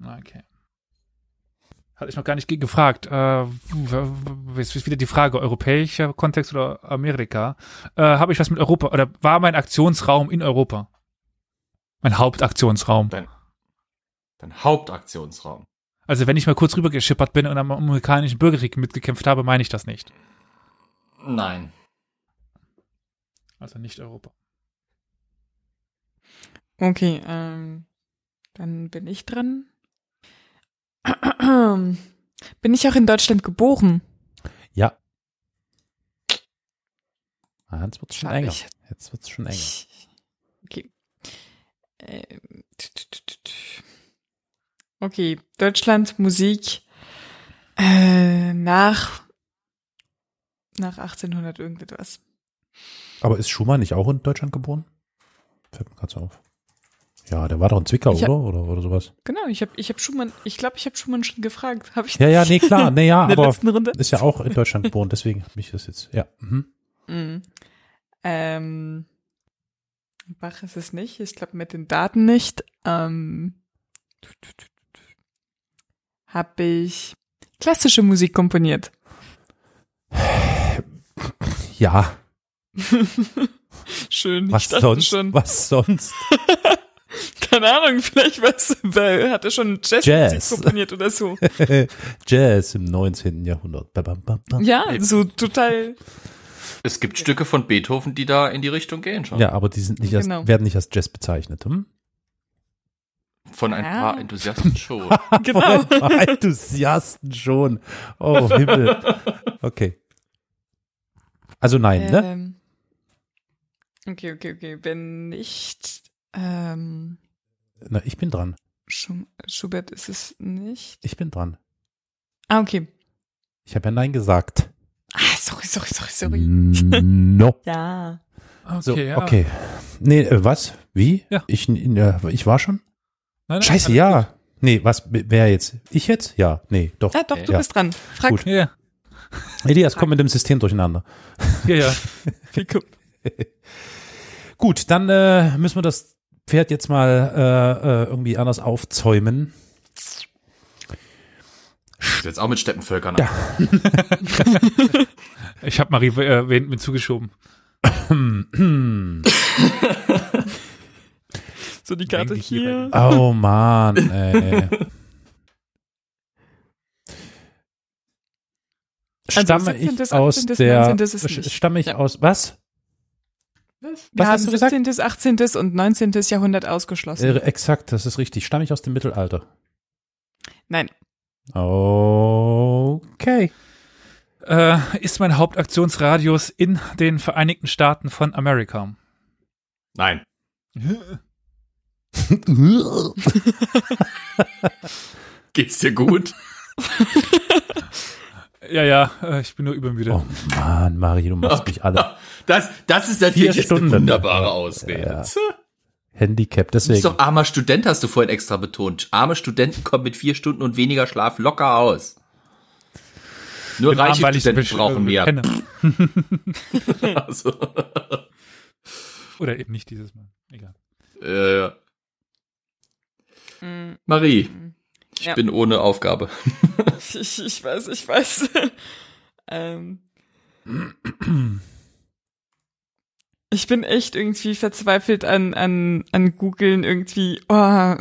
Okay. Hatte ich noch gar nicht gefragt. Äh, ist wieder die Frage, europäischer Kontext oder Amerika? Äh, Habe ich was mit Europa oder war mein Aktionsraum in Europa? Mein Hauptaktionsraum. Dein, dein Hauptaktionsraum. Also wenn ich mal kurz rübergeschippert bin und am amerikanischen Bürgerkrieg mitgekämpft habe, meine ich das nicht. Nein. Also nicht Europa. Okay, ähm, dann bin ich dran. Bin ich auch in Deutschland geboren? Ja. Ah, jetzt wird's schon enger. Ich. Jetzt wird's schon enger. Okay. Ähm, t -t -t Okay, Deutschland Musik äh, nach nach 1800 irgendetwas. Aber ist Schumann nicht auch in Deutschland geboren? Fällt mir gerade so auf. Ja, der war doch ein Zwicker, oder? oder? Oder sowas. Genau, ich habe ich hab Schumann, ich glaube, ich habe Schumann schon gefragt. Hab ich ja, ja, nee, klar. Nee, ja, aber ist ja auch in Deutschland geboren, deswegen hat mich das jetzt, ja. Mhm. Mm. Ähm, Bach ist es nicht. Ich glaube, mit den Daten nicht. Ähm, habe ich klassische Musik komponiert. Ja. Schön. Was sonst? Schon. Was sonst? Keine Ahnung, vielleicht weißt weil hat er schon Jazz, Jazz. komponiert oder so. Jazz im 19. Jahrhundert. Ja, so total. Es gibt Stücke von Beethoven, die da in die Richtung gehen schon. Ja, aber die sind nicht genau. als, werden nicht als Jazz bezeichnet. Hm? Von ein ja. paar Enthusiasten schon. genau. Von ein paar Enthusiasten schon. Oh, Himmel. Okay. Also nein, ne? ähm. ne? Okay, okay, okay. Bin nicht. Ähm, Na, ich bin dran. Schubert ist es nicht. Ich bin dran. Ah, okay. Ich habe ja Nein gesagt. Ah, sorry, sorry, sorry, sorry. Mm, no. ja. Okay, so, okay. Ja. Nee, äh, was? Wie? Ja. Ich, äh, ich war schon? Nein, Scheiße, ja. Gut. Nee, was, wer jetzt? Ich jetzt? Ja, nee, doch. Ja, doch, du ja. bist dran. Frag. Gut. Ja. Elias, komm mit dem System durcheinander. Ja, ja. Gut, dann äh, müssen wir das Pferd jetzt mal äh, äh irgendwie anders aufzäumen. Jetzt auch mit Steppenvölkern. Ja. ich habe Marie erwähnt mit zugeschoben. So die Karte hier. Oh Mann, ey. stamme ich aus der stamme ich aus was? Was Wir haben 17. gesagt? 18. und 19. Jahrhundert ausgeschlossen. Äh, exakt, das ist richtig. Stamme ich aus dem Mittelalter? Nein. Okay. Äh, ist mein Hauptaktionsradius in den Vereinigten Staaten von Amerika? Nein. Geht's dir gut? ja, ja, äh, ich bin nur übermüde. Oh Mann, Mario, du machst mich alle. Das, das ist natürlich jetzt eine wunderbare Ausrede. Ja, ja. Handicap, deswegen. Du bist doch armer Student, hast du vorhin extra betont. Arme Studenten kommen mit vier Stunden und weniger Schlaf locker aus. Nur Bin reiche arm, Studenten ich, brauchen mehr. also. Oder eben nicht dieses Mal. Egal. Äh, Mhm. Marie, mhm. ich ja. bin ohne Aufgabe. ich, ich weiß, ich weiß. ähm. Ich bin echt irgendwie verzweifelt an, an, an Googeln irgendwie. Oh.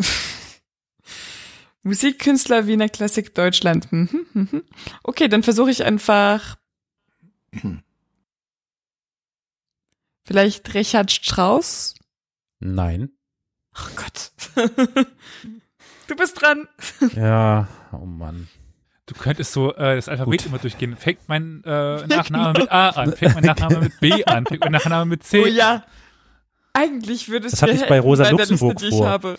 Musikkünstler Wiener Klassik Deutschland. Mhm, mhm, okay, dann versuche ich einfach. Vielleicht Richard Strauss? Nein. Ach oh Gott. du bist dran. ja, oh Mann. Du könntest so äh, das Alphabet Gut. immer durchgehen. Fängt mein äh, Nachname mit genau. A an, fängt mein Nachname mit B an, fängt mein Nachname mit C. Oh ja. Eigentlich würde es Das hatte ich bei Rosa Luxemburg Liste, vor. Habe.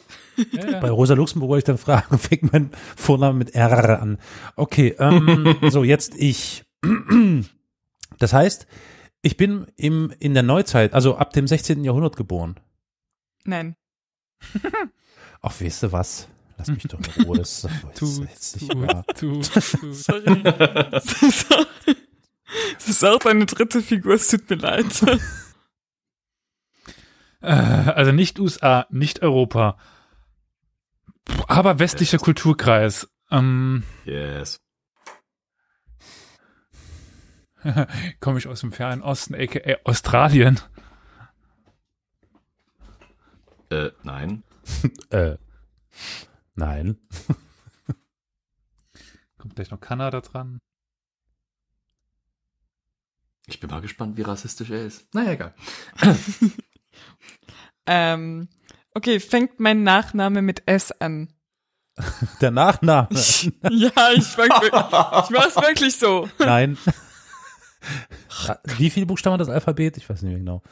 Ja, ja. Bei Rosa Luxemburg wollte ich dann fragen, fängt mein Vorname mit R an. Okay, ähm, so jetzt ich. Das heißt, ich bin im, in der Neuzeit, also ab dem 16. Jahrhundert geboren. Nein. Ach, weißt du was? Lass mich doch in Ruhe. Das ist jetzt nicht wahr. Sorry. Das ist auch deine dritte Figur, es tut mir leid. Äh, also nicht USA, nicht Europa, aber westlicher yes. Kulturkreis. Ähm, yes. Komme ich aus dem fernen Osten, aka Australien. Äh, nein. äh, nein. Kommt gleich noch Kanada dran. Ich bin mal gespannt, wie rassistisch er ist. Naja, egal. ähm, okay, fängt mein Nachname mit S an. Der Nachname? ja, ich, fang, ich mach's wirklich so. Nein. Wie viele Buchstaben hat das Alphabet? Ich weiß nicht mehr genau.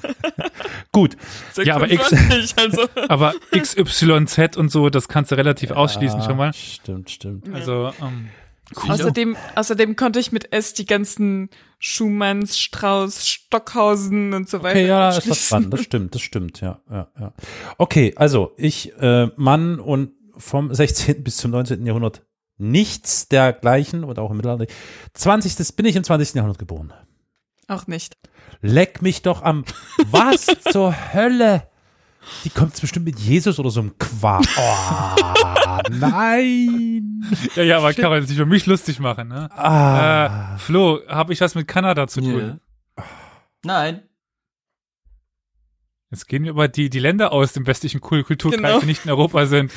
Gut. Ja, aber, X, also. aber XYZ und so, das kannst du relativ ja, ausschließen schon mal. Stimmt, stimmt. Also, ähm, cool. Außerdem, außerdem konnte ich mit S die ganzen Schumanns, Strauß, Stockhausen und so weiter. Okay, ja, ist das spannend. Das stimmt, das stimmt, ja, ja, ja. Okay, also ich, äh, Mann und vom 16. bis zum 19. Jahrhundert nichts dergleichen und auch im Mittelalter. 20. bin ich im 20. Jahrhundert geboren. Auch nicht. Leck mich doch am. Was zur Hölle? Die kommt bestimmt mit Jesus oder so einem Quark. Oh, nein. Ja, ja, aber Karol, sich für mich lustig machen, ne? Ah. Äh, Flo, habe ich was mit Kanada zu tun? Yeah. Nein. Jetzt gehen wir über die, die Länder aus, dem westlichen Kulturkreis, genau. die nicht in Europa sind.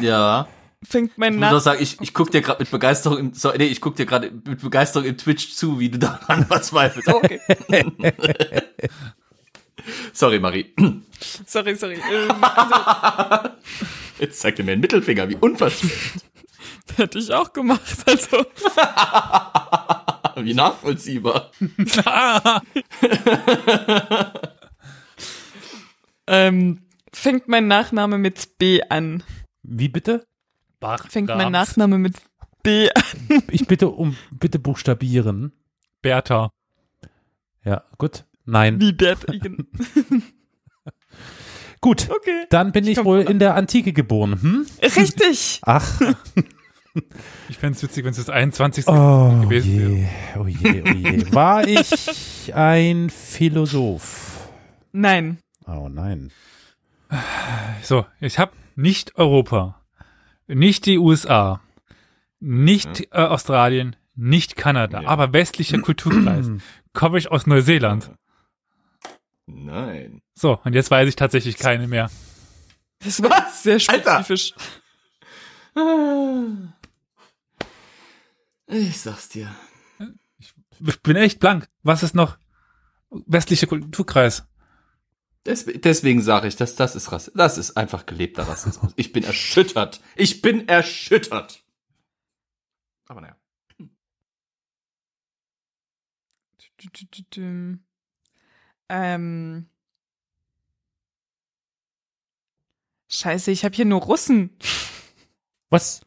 Ja fängt mein Nacken. Ich muss sagen, ich, ich guck dir gerade mit Begeisterung im, so, nee, ich guck dir gerade mit Begeisterung im Twitch zu, wie du daran verzweifelst. Okay. sorry, Marie. Sorry, sorry. Ähm, also. Jetzt zeigt er mir den Mittelfinger, wie unverschämt. hätte ich auch gemacht, also. wie nachvollziehbar. ähm, fängt mein Nachname mit B an. Wie bitte? Bach. Fängt mein Nachname mit B an. Ich bitte um, bitte buchstabieren. Bertha. Ja, gut. Nein. Wie Bertha. gut. Okay. Dann bin ich, ich wohl in der Antike geboren. Hm? Richtig. Ach. Ich fände es witzig, wenn es das 21. Oh gewesen je, wäre. Oh je, oh je. War ich ein Philosoph? Nein. Oh nein. So, ich habe nicht Europa. Nicht die USA, nicht ja. Hm. äh, Australien, nicht Kanada, ja. aber westlicher Kulturkreis. Komme ich aus Neuseeland? Nein. So, und jetzt weiß ich tatsächlich keine mehr. Das war sehr spezifisch. Alter. Ich sag's dir. Ich bin echt blank. Was ist noch westlicher Kulturkreis? deswegen sage ich, dass das ist Rass das ist einfach gelebter Rassismus. Ich bin erschüttert. Ich bin erschüttert. Aber naja. Ähm. Scheiße, ich habe hier nur Russen. Was?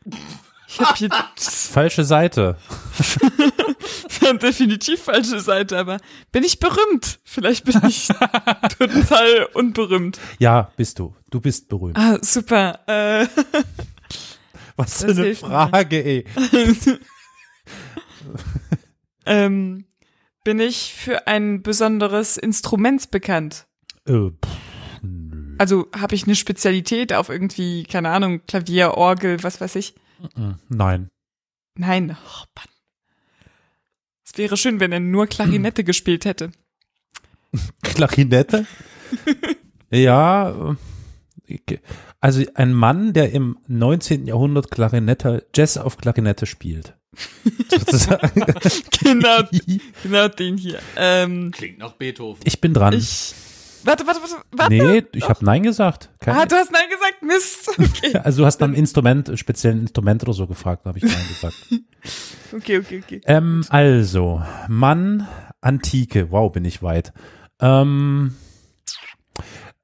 Ich hab hier falsche Seite. definitiv falsche Seite, aber bin ich berühmt? Vielleicht bin ich total unberühmt. Ja, bist du. Du bist berühmt. Ah, super. Äh, Was für eine Frage, mir. ey. ähm, bin ich für ein besonderes Instrument bekannt? Äh, Also habe ich eine Spezialität auf irgendwie, keine Ahnung, Klavier, Orgel, was weiß ich? Nein. Nein. Oh, Mann wäre schön, wenn er nur Klarinette gespielt hätte. Klarinette? ja. Äh, also ein Mann, der im 19. Jahrhundert Klarinette, Jazz auf Klarinette spielt. Sozusagen. genau, genau den hier. Ähm, Klingt nach Beethoven. Ich bin dran. Ich Warte, warte, warte. warte. Nee, ich habe Nein gesagt. Keine ah, du hast Nein gesagt, Mist. Okay. also du hast dann Instrument, speziellen Instrument oder so gefragt, habe ich Nein gesagt. okay, okay, okay. Ähm, also, Mann, Antike. Wow, bin ich weit. Ähm,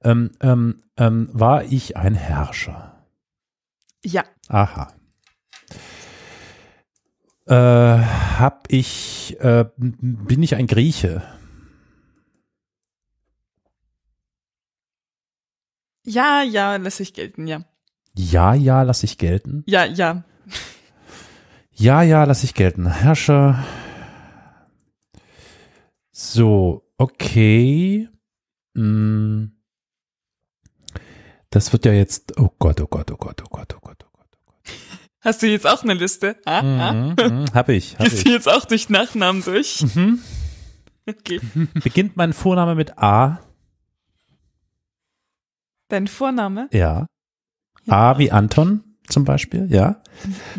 ähm, ähm, ähm, war ich ein Herrscher? Ja. Aha. Äh, hab ich, äh, bin ich ein Grieche? Ja, ja, lass ich gelten, ja. Ja, ja, lass ich gelten. Ja, ja. Ja, ja, lass ich gelten. Herrscher. So, okay. Hm. Das wird ja jetzt. Oh Gott, oh Gott, oh Gott, oh Gott, oh Gott, oh Gott, oh Gott. Hast du jetzt auch eine Liste? Ah, mhm, ah. Mhm, hab ich. Hab Gehst ich. du jetzt auch durch Nachnamen durch? Mhm. Okay. Beginnt mein Vorname mit A? Dein Vorname? Ja. ja. A wie Anton zum Beispiel, ja?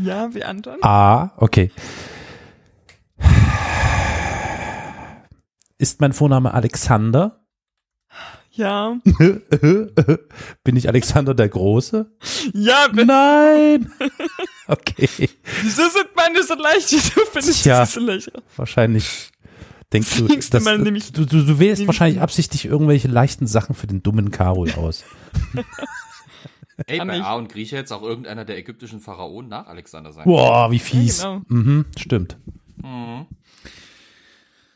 Ja, wie Anton. A, okay. Ist mein Vorname Alexander? Ja. Bin ich Alexander der Große? Ja, bin Nein! Okay. Wieso sind meine so leicht? Wieso bin ich Tja, so leicht? Wahrscheinlich Denkst du, das, das du, du, du wählst wahrscheinlich absichtlich irgendwelche leichten Sachen für den dummen Karol aus. Ey, bei A und Grieche jetzt auch irgendeiner der ägyptischen Pharaonen nach Alexander sein. Boah, wie fies. Ja, genau. mhm, stimmt. Mhm.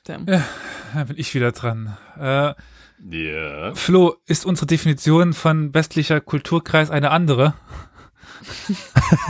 Ja, dann bin ich wieder dran. Äh, yeah. Flo, ist unsere Definition von westlicher Kulturkreis eine andere?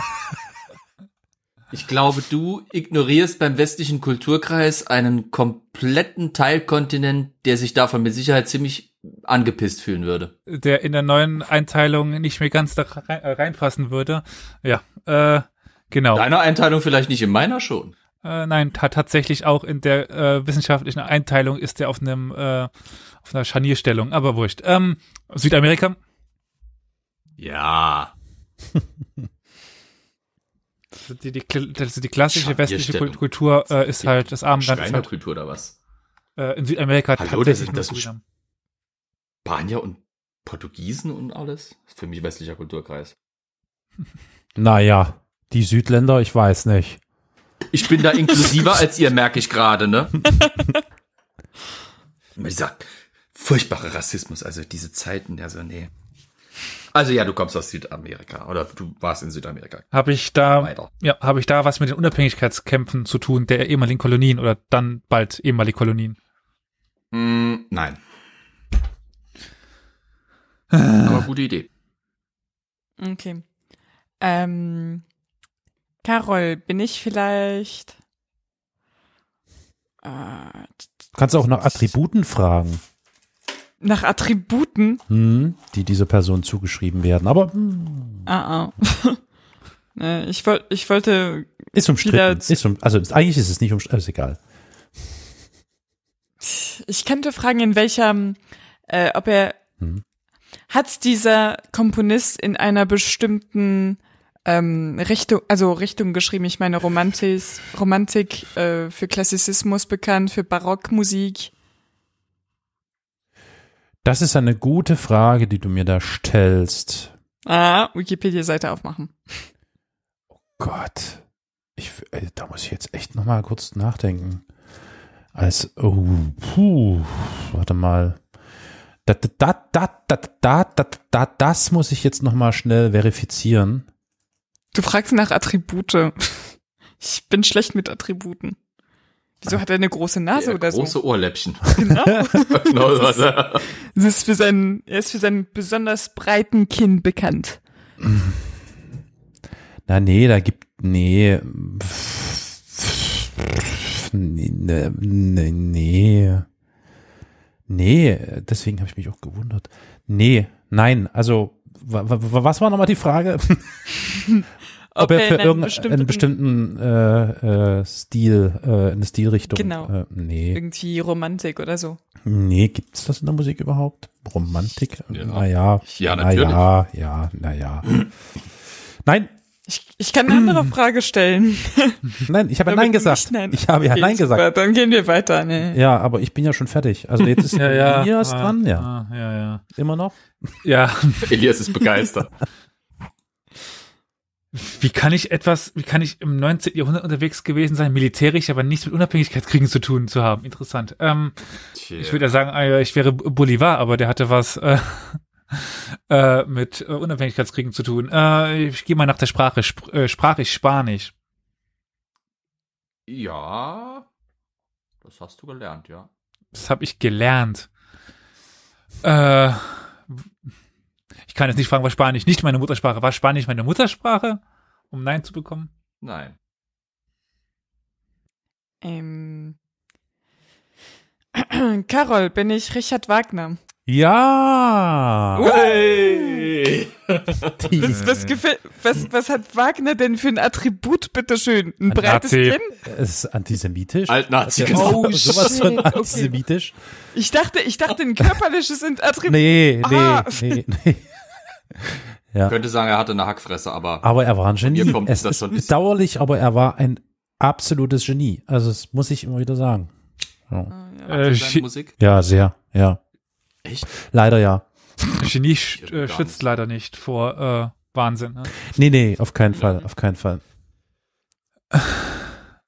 Ich glaube, du ignorierst beim westlichen Kulturkreis einen kompletten Teilkontinent, der sich davon mit Sicherheit ziemlich angepisst fühlen würde. Der in der neuen Einteilung nicht mehr ganz da rein, äh, reinpassen würde. Ja, äh, genau. Deiner Einteilung vielleicht nicht, in meiner schon. Äh, nein, tatsächlich auch in der äh, wissenschaftlichen Einteilung ist der auf einem äh, auf einer Scharnierstellung, aber wurscht. Ähm, Südamerika? Ja. die, die, also die klassische westliche Kultur äh, ist halt das Abendland. Schreinerkultur halt, oder was? Äh, in Südamerika Hallo, tatsächlich das sind das Spanier und Portugiesen und alles? Für mich westlicher Kulturkreis. Naja, die Südländer, ich weiß nicht. Ich bin da inklusiver als ihr, merke ich gerade, ne? Dieser furchtbarer Rassismus, also diese Zeiten, der so, nee. Also ja, du kommst aus Südamerika oder du warst in Südamerika. Habe ich da Weiter. ja, habe ich da was mit den Unabhängigkeitskämpfen zu tun der ehemaligen Kolonien oder dann bald ehemalige Kolonien? Mm, nein. Ah. Aber gute Idee. Okay. Ähm, Carol, bin ich vielleicht. Äh, du auch nach Attributen fragen nach Attributen, hm, die dieser Person zugeschrieben werden. Aber hm. ah, ah. ich, wollte, ich wollte ist umstritten. Ist um, also eigentlich ist es nicht umstritten. Ist egal. Ich könnte fragen, in welcher, äh, ob er hm. hat dieser Komponist in einer bestimmten ähm, Richtung, also Richtung geschrieben. Ich meine Romantik, Romantik äh, für Klassizismus bekannt, für Barockmusik. Das ist eine gute Frage, die du mir da stellst. Ah, Wikipedia-Seite aufmachen. Oh Gott. Ich, äh, da muss ich jetzt echt nochmal kurz nachdenken. Als, oh, puh, warte mal. Da, da, da, da, da, da, da, das muss ich jetzt nochmal schnell verifizieren. Du fragst nach Attribute. Ich bin schlecht mit Attributen. Wieso hat er eine große Nase ja, oder große so? Große Ohrläppchen. Genau. das ist, das ist für seinen, er ist für seinen besonders breiten Kinn bekannt. Na, nee, da gibt, nee. Nee, nee, ne, nee. Nee, deswegen habe ich mich auch gewundert. Nee, nein, also was war nochmal die Frage? ob, er für irgendeinen bestimmten, bestimmten äh, äh, Stil, äh, eine Stilrichtung. Genau. Äh, nee. Irgendwie Romantik oder so. Nee, gibt's das in der Musik überhaupt? Romantik? Ja. Naja. Ja, natürlich. Naja, ja, naja. Nein. Ich, ich kann eine andere Frage stellen. Nein, ich habe ja Nein gesagt. Nein. Ich habe ja okay, Nein super, gesagt. Dann gehen wir weiter. Nee. Ja, aber ich bin ja schon fertig. Also jetzt ist ja, ja, Elias ah, dran, ja. Ah, ja, ja. Immer noch? Ja. Elias ist begeistert wie kann ich etwas, wie kann ich im 19. Jahrhundert unterwegs gewesen sein, militärisch, aber nichts mit Unabhängigkeitskriegen zu tun zu haben? Interessant. Ähm, yeah. ich würde ja sagen, ah ich wäre Bolivar, aber der hatte was äh, äh, mit äh, Unabhängigkeitskriegen zu tun. Äh, ich gehe mal nach der Sprache. Sp äh, sprach ich Spanisch? Ja, das hast du gelernt, ja. Das habe ich gelernt. Äh, kann jetzt nicht fragen, war Spanisch nicht meine Muttersprache. War Spanisch meine Muttersprache, um Nein zu bekommen? Nein. Ähm. Carol, bin ich Richard Wagner? Ja! Hey. was, was, was, was, hat Wagner denn für ein Attribut, bitteschön? Ein, ein breites Nazi. Kinn? Es ist antisemitisch. Altnazi, also, genau. Oh, sowas von oh, antisemitisch. Okay. Ich dachte, ich dachte, ein körperliches Attribut. Nee, nee, ah. nee, nee. ja. Könnte sagen, er hatte eine Hackfresse, aber. Aber er war ein Genie. Kommt es das ist bedauerlich, aber er war ein absolutes Genie. Also, das muss ich immer wieder sagen. Ja, ah, äh, Musik? ja sehr, ja. Echt? Leider ja. Genie äh, schützt leider nicht vor äh, Wahnsinn. Ne? Nee, nee, auf keinen Fall, auf keinen Fall.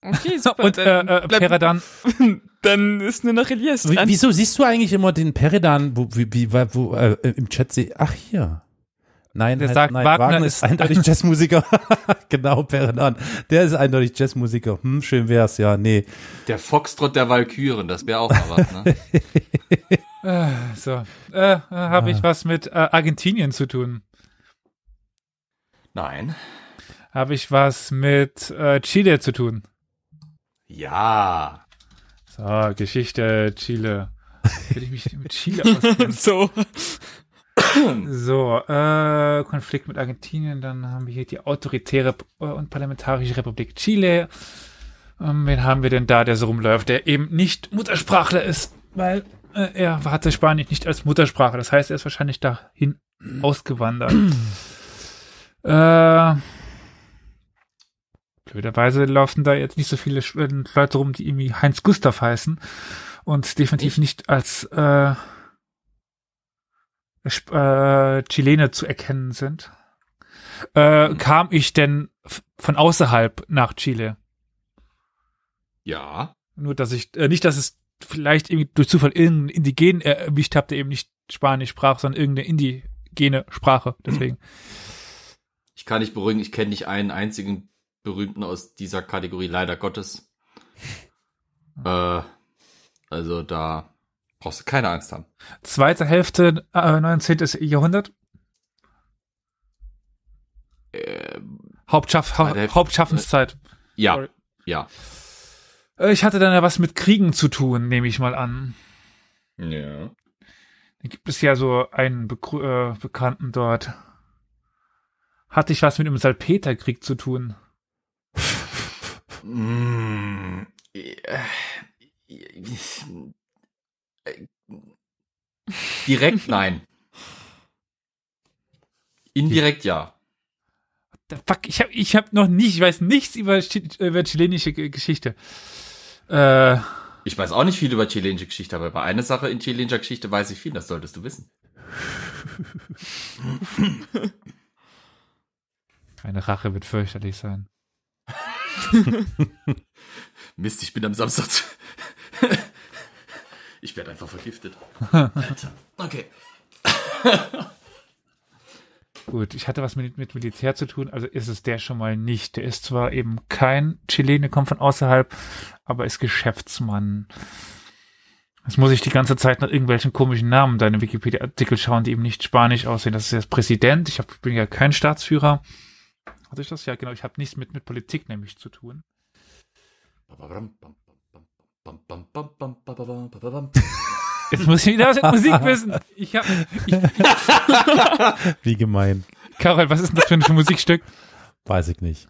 Okay, super. Und äh, äh, Peredan. Dann ist nur noch Elias dran. Wieso siehst du eigentlich immer den Peredan, wo, wie, wo, äh, im Chat sehe? Ach, hier. Nein, der halt, sagt, nein, Wagner, Wagner, ist eindeutig Jazzmusiker. genau, Perenan. Der ist eindeutig Jazzmusiker. Hm, schön wär's, ja, nee. Der Foxtrott der Walküren, das wäre auch mal was, ne? Äh, so, äh, äh habe ich ah. was mit äh, Argentinien zu tun? Nein. Habe ich was mit äh, Chile zu tun? Ja. So, Geschichte Chile. Will ich mich mit Chile auskennen? so. So, äh, Konflikt mit Argentinien, dann haben wir hier die autoritäre und parlamentarische Republik Chile. Ähm, wen haben wir denn da, der so rumläuft, der eben nicht Muttersprachler ist, weil äh, er hatte Spanisch nicht als Muttersprache. Das heißt, er ist wahrscheinlich dahin ausgewandert. äh, blöderweise laufen da jetzt nicht so viele äh, Leute rum, die irgendwie Heinz Gustav heißen und definitiv nicht als äh, äh, Chilene zu erkennen sind, äh, mhm. kam ich denn von außerhalb nach Chile. Ja. Nur, dass ich, äh, nicht, dass es vielleicht irgendwie durch Zufall irgendeinen Indigen erwischt habe, der eben nicht Spanisch sprach, sondern irgendeine indigene Sprache. Mhm. Deswegen. Ich kann nicht beruhigen, ich kenne nicht einen einzigen berühmten aus dieser Kategorie, leider Gottes. äh, also da Brauchst du keine Angst haben. Zweite Hälfte äh, 19. Jahrhundert. Ähm, Hauptschaff, ha Hälfte, Hauptschaffenszeit. Ja. Sorry. Ja. Äh, ich hatte dann ja was mit Kriegen zu tun, nehme ich mal an. Ja. Da gibt es ja so einen Be äh, Bekannten dort. Hatte ich was mit dem Salpeterkrieg zu tun? mm, äh, äh, direkt nein. Indirekt ja. Fuck, ich habe ich hab noch nicht, ich weiß nichts über, über chilenische Geschichte. Äh, ich weiß auch nicht viel über chilenische Geschichte, aber über eine Sache in chilenischer Geschichte weiß ich viel, das solltest du wissen. Meine Rache wird fürchterlich sein. Mist, ich bin am Samstag ich werde einfach vergiftet. Alter. Okay. Gut, ich hatte was mit, mit, Militär zu tun, also ist es der schon mal nicht. Der ist zwar eben kein Chilene, kommt von außerhalb, aber ist Geschäftsmann. Jetzt muss ich die ganze Zeit nach irgendwelchen komischen Namen deine Wikipedia-Artikel schauen, die eben nicht spanisch aussehen. Das ist jetzt Präsident, ich hab, bin ja kein Staatsführer. Hatte ich das? Ja, genau, ich habe nichts mit, mit Politik nämlich zu tun. Bam, bam, bam. Jetzt muss ich wieder Musik wissen. Ich hab, ich, ich Wie gemein. Karol, was ist denn das für ein Musikstück? Weiß ich nicht.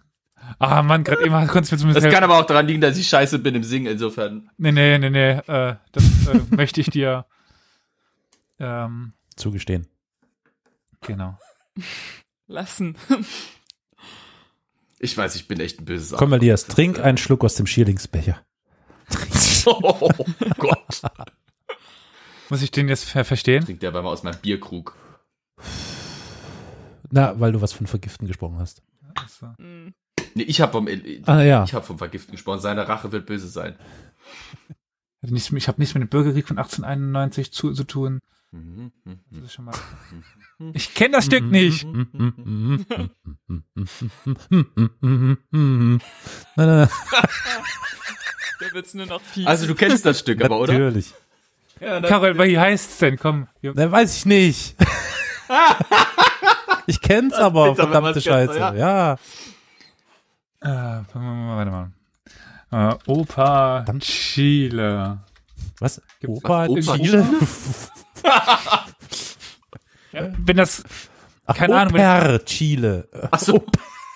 Ah, Mann, gerade eben konntest du mir zumindest. Das kann aber auch daran liegen, dass ich scheiße bin im Singen, insofern. Nee, nee, nee, nee. Äh, das äh, möchte ich dir ähm, zugestehen. Genau. Lassen. Ich weiß, ich bin echt ein böses Komm, Elias, trink einen Schluck aus dem Schierlingsbecher. oh Gott. Muss ich den jetzt verstehen? Trinkt der aber mal aus meinem Bierkrug. Na, weil du was von Vergiften gesprochen hast. Also. Nee, ich habe vom, äh, ah, ja. hab vom Vergiften gesprochen. Seine Rache wird böse sein. Ich habe nichts mit dem Bürgerkrieg von 1891 zu, zu tun. Mhm, mhm. Mhm. Ich kenne das Stück nicht. Nein, nein, nein. Da wird's nur noch viel. Also du kennst das Stück aber, oder? Natürlich. Ja, Carol, wie heißt's denn? Komm. Ne, weiß ich nicht. ich kenn's das aber, verdammte Scheiße. Kennst, ja. ja. Äh, warte mal. Äh, Opa Verdammt. Chile. Was? Opa, was? Opa Chile? ja, wenn das Ach, keine Oper Ahnung. Wenn, Chile. Ach so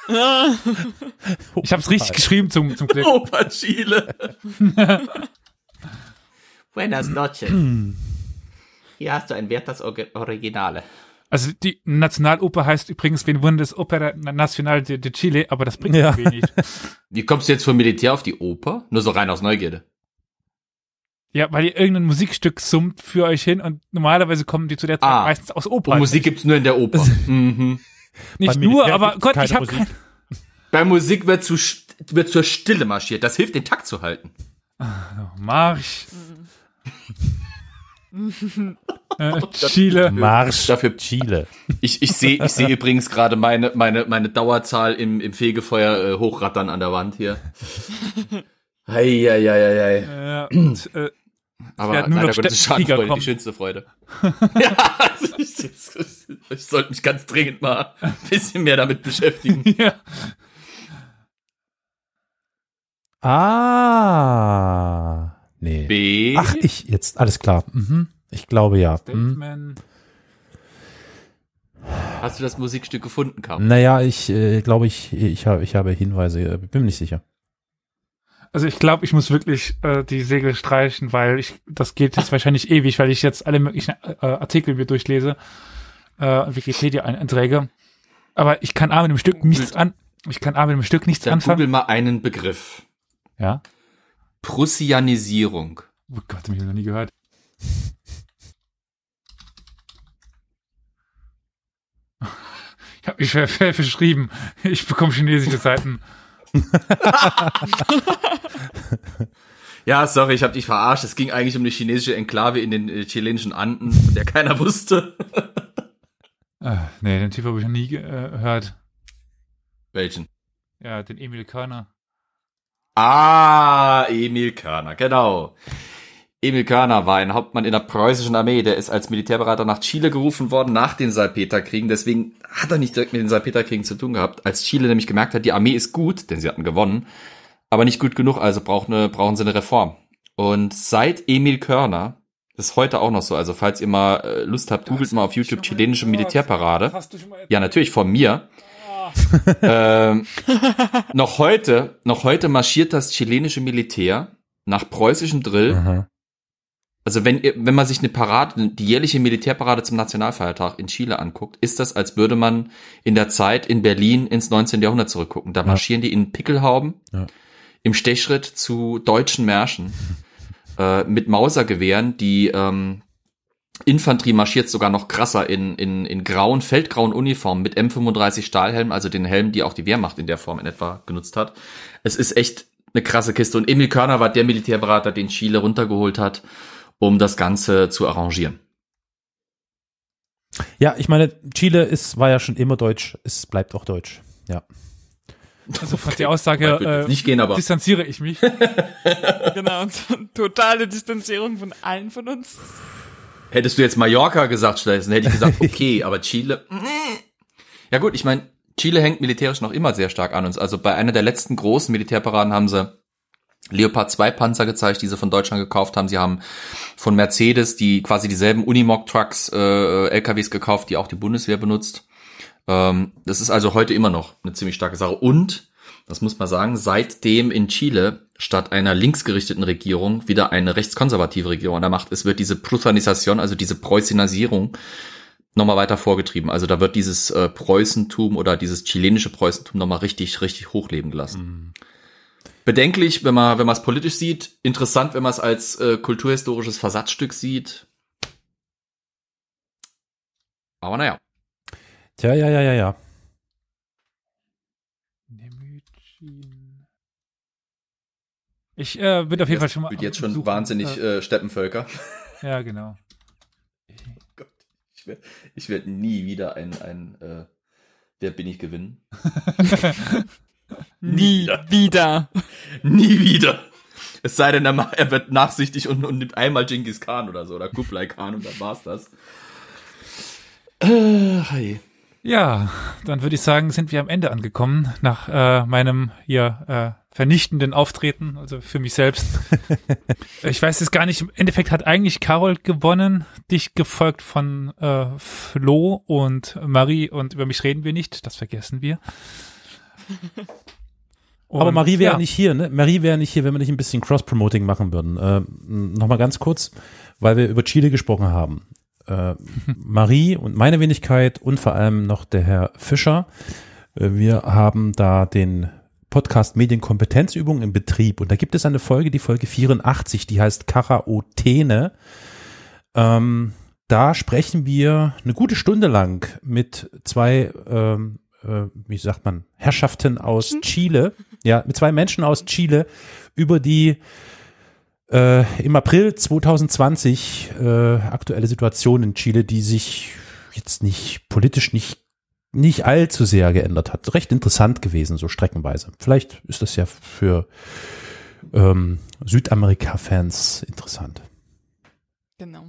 ich habe es richtig geschrieben zum, zum Clip. Opa-Chile. Buenas noches. Hier hast du ein Wert das Originale. Also die Nationaloper heißt übrigens wen Wundes Opera Nacional de, de, Chile, aber das bringt ja. wenig. Wie kommst du jetzt vom Militär auf die Oper? Nur so rein aus Neugierde. Ja, weil ihr irgendein Musikstück summt für euch hin und normalerweise kommen die zu der Zeit ah, meistens aus Opern. Musik gibt's nur in der Oper. mhm. Nicht nur, aber Gott, ich habe kein... Bei Musik wird, zu, wird zur Stille marschiert. Das hilft, den Takt zu halten. Also, Marsch. äh, Chile. Marsch. Dafür Chile. Ich, ich sehe ich seh übrigens gerade meine, meine, meine Dauerzahl im, im Fegefeuer äh, hochrattern an der Wand hier. Eieieiei. Ja, und, äh, aber nur leider noch Gottes Schadenfreude, die schönste Freude. ja, also ich, ich, ich, sollte mich ganz dringend mal ein bisschen mehr damit beschäftigen. ja. Ah. Nee. B. Ach, ich jetzt, alles klar. Mhm. Ich glaube ja. Hm. Hast du das Musikstück gefunden, Kam? Naja, ich äh, glaube, ich, ich, hab, ich habe Hinweise, bin mir nicht sicher. Also ich glaube, ich muss wirklich äh, die Segel streichen, weil ich das geht jetzt wahrscheinlich ewig, weil ich jetzt alle möglichen äh, Artikel mir durchlese, äh, Wikipedia-Einträge. Aber ich kann A mit dem Stück nichts an. Ich kann A mit dem Stück nichts Dann anfangen. Google mal einen Begriff. Ja. Prussianisierung. Oh Gott, hab ich noch nie gehört. Ich habe mich schwer, verschrieben. Ich bekomme chinesische Seiten. ja, sorry, ich habe dich verarscht. Es ging eigentlich um eine chinesische Enklave in den äh, chilenischen Anden, von der keiner wusste. äh, nee, den Tipp habe ich noch nie gehört. Welchen? Ja, den Emil Körner. Ah, Emil Körner, genau. Emil Körner war ein Hauptmann in der preußischen Armee, der ist als Militärberater nach Chile gerufen worden nach den Salpeterkriegen. Deswegen hat er nicht direkt mit den Salpeterkriegen zu tun gehabt. Als Chile nämlich gemerkt hat, die Armee ist gut, denn sie hatten gewonnen, aber nicht gut genug, also braucht eine, brauchen sie eine Reform. Und seit Emil Körner das ist heute auch noch so. Also falls ihr mal äh, Lust habt, googelt mal auf YouTube chilenische Militärparade. Ja, natürlich von mir. Ah. ähm, noch heute, noch heute marschiert das chilenische Militär nach preußischem Drill Aha also wenn, wenn man sich eine Parade, die jährliche Militärparade zum Nationalfeiertag in Chile anguckt, ist das, als würde man in der Zeit in Berlin ins 19. Jahrhundert zurückgucken. Da ja. marschieren die in Pickelhauben ja. im Stechschritt zu deutschen Märschen äh, mit Mausergewehren. Die ähm, Infanterie marschiert sogar noch krasser in, in, in grauen, feldgrauen Uniformen mit M35 Stahlhelm, also den Helm, die auch die Wehrmacht in der Form in etwa genutzt hat. Es ist echt eine krasse Kiste. Und Emil Körner war der Militärberater, den Chile runtergeholt hat um das Ganze zu arrangieren. Ja, ich meine, Chile ist, war ja schon immer deutsch, es bleibt auch deutsch, ja. Also von der Aussage äh, nicht gehen, aber. distanziere ich mich. genau, und totale Distanzierung von allen von uns. Hättest du jetzt Mallorca gesagt dann hätte ich gesagt, okay, aber Chile. Ja gut, ich meine, Chile hängt militärisch noch immer sehr stark an uns. Also bei einer der letzten großen Militärparaden haben sie Leopard 2 Panzer gezeigt, die sie von Deutschland gekauft haben. Sie haben von Mercedes die quasi dieselben Unimog-Trucks, äh, LKWs gekauft, die auch die Bundeswehr benutzt. Ähm, das ist also heute immer noch eine ziemlich starke Sache. Und, das muss man sagen, seitdem in Chile statt einer linksgerichteten Regierung wieder eine rechtskonservative Regierung an der Macht es wird diese Prussianisation, also diese Preußinisierung, nochmal weiter vorgetrieben. Also da wird dieses äh, Preußentum oder dieses chilenische Preußentum nochmal richtig, richtig hochleben gelassen. Mhm bedenklich, wenn man wenn man es politisch sieht, interessant, wenn man es als äh, kulturhistorisches Versatzstück sieht. Aber naja. Tja, ja, ja, ja, ja. Ich äh, bin auf jeden Fall schon mal. Jetzt schon Besuch. wahnsinnig äh, äh, Steppenvölker. Ja, genau. Oh Gott, ich werde werd nie wieder ein, ein äh, Wer bin ich gewinnen. Nie wieder. Nie wieder. Es sei denn, er wird nachsichtig und, und nimmt einmal Genghis Khan oder so oder Kublai Khan und dann war's das. Äh, hi. Ja, dann würde ich sagen, sind wir am Ende angekommen nach äh, meinem hier äh, vernichtenden Auftreten, also für mich selbst. ich weiß es gar nicht. Im Endeffekt hat eigentlich Carol gewonnen, dich gefolgt von äh, Flo und Marie und über mich reden wir nicht, das vergessen wir. Und, Aber Marie wäre ja. nicht hier, ne? Marie wäre nicht hier, wenn wir nicht ein bisschen Cross-Promoting machen würden. Äh, Nochmal ganz kurz, weil wir über Chile gesprochen haben. Äh, Marie und meine Wenigkeit und vor allem noch der Herr Fischer. Äh, wir haben da den Podcast Medienkompetenzübung im Betrieb und da gibt es eine Folge, die Folge 84, die heißt Karaotene. Ähm, da sprechen wir eine gute Stunde lang mit zwei ähm, äh, wie sagt man, Herrschaften aus mhm. Chile, ja, mit zwei Menschen aus mhm. Chile, über die äh, im April 2020 äh, aktuelle Situation in Chile, die sich jetzt nicht politisch nicht nicht allzu sehr geändert hat. Recht interessant gewesen, so streckenweise. Vielleicht ist das ja für ähm, Südamerika-Fans interessant. Genau.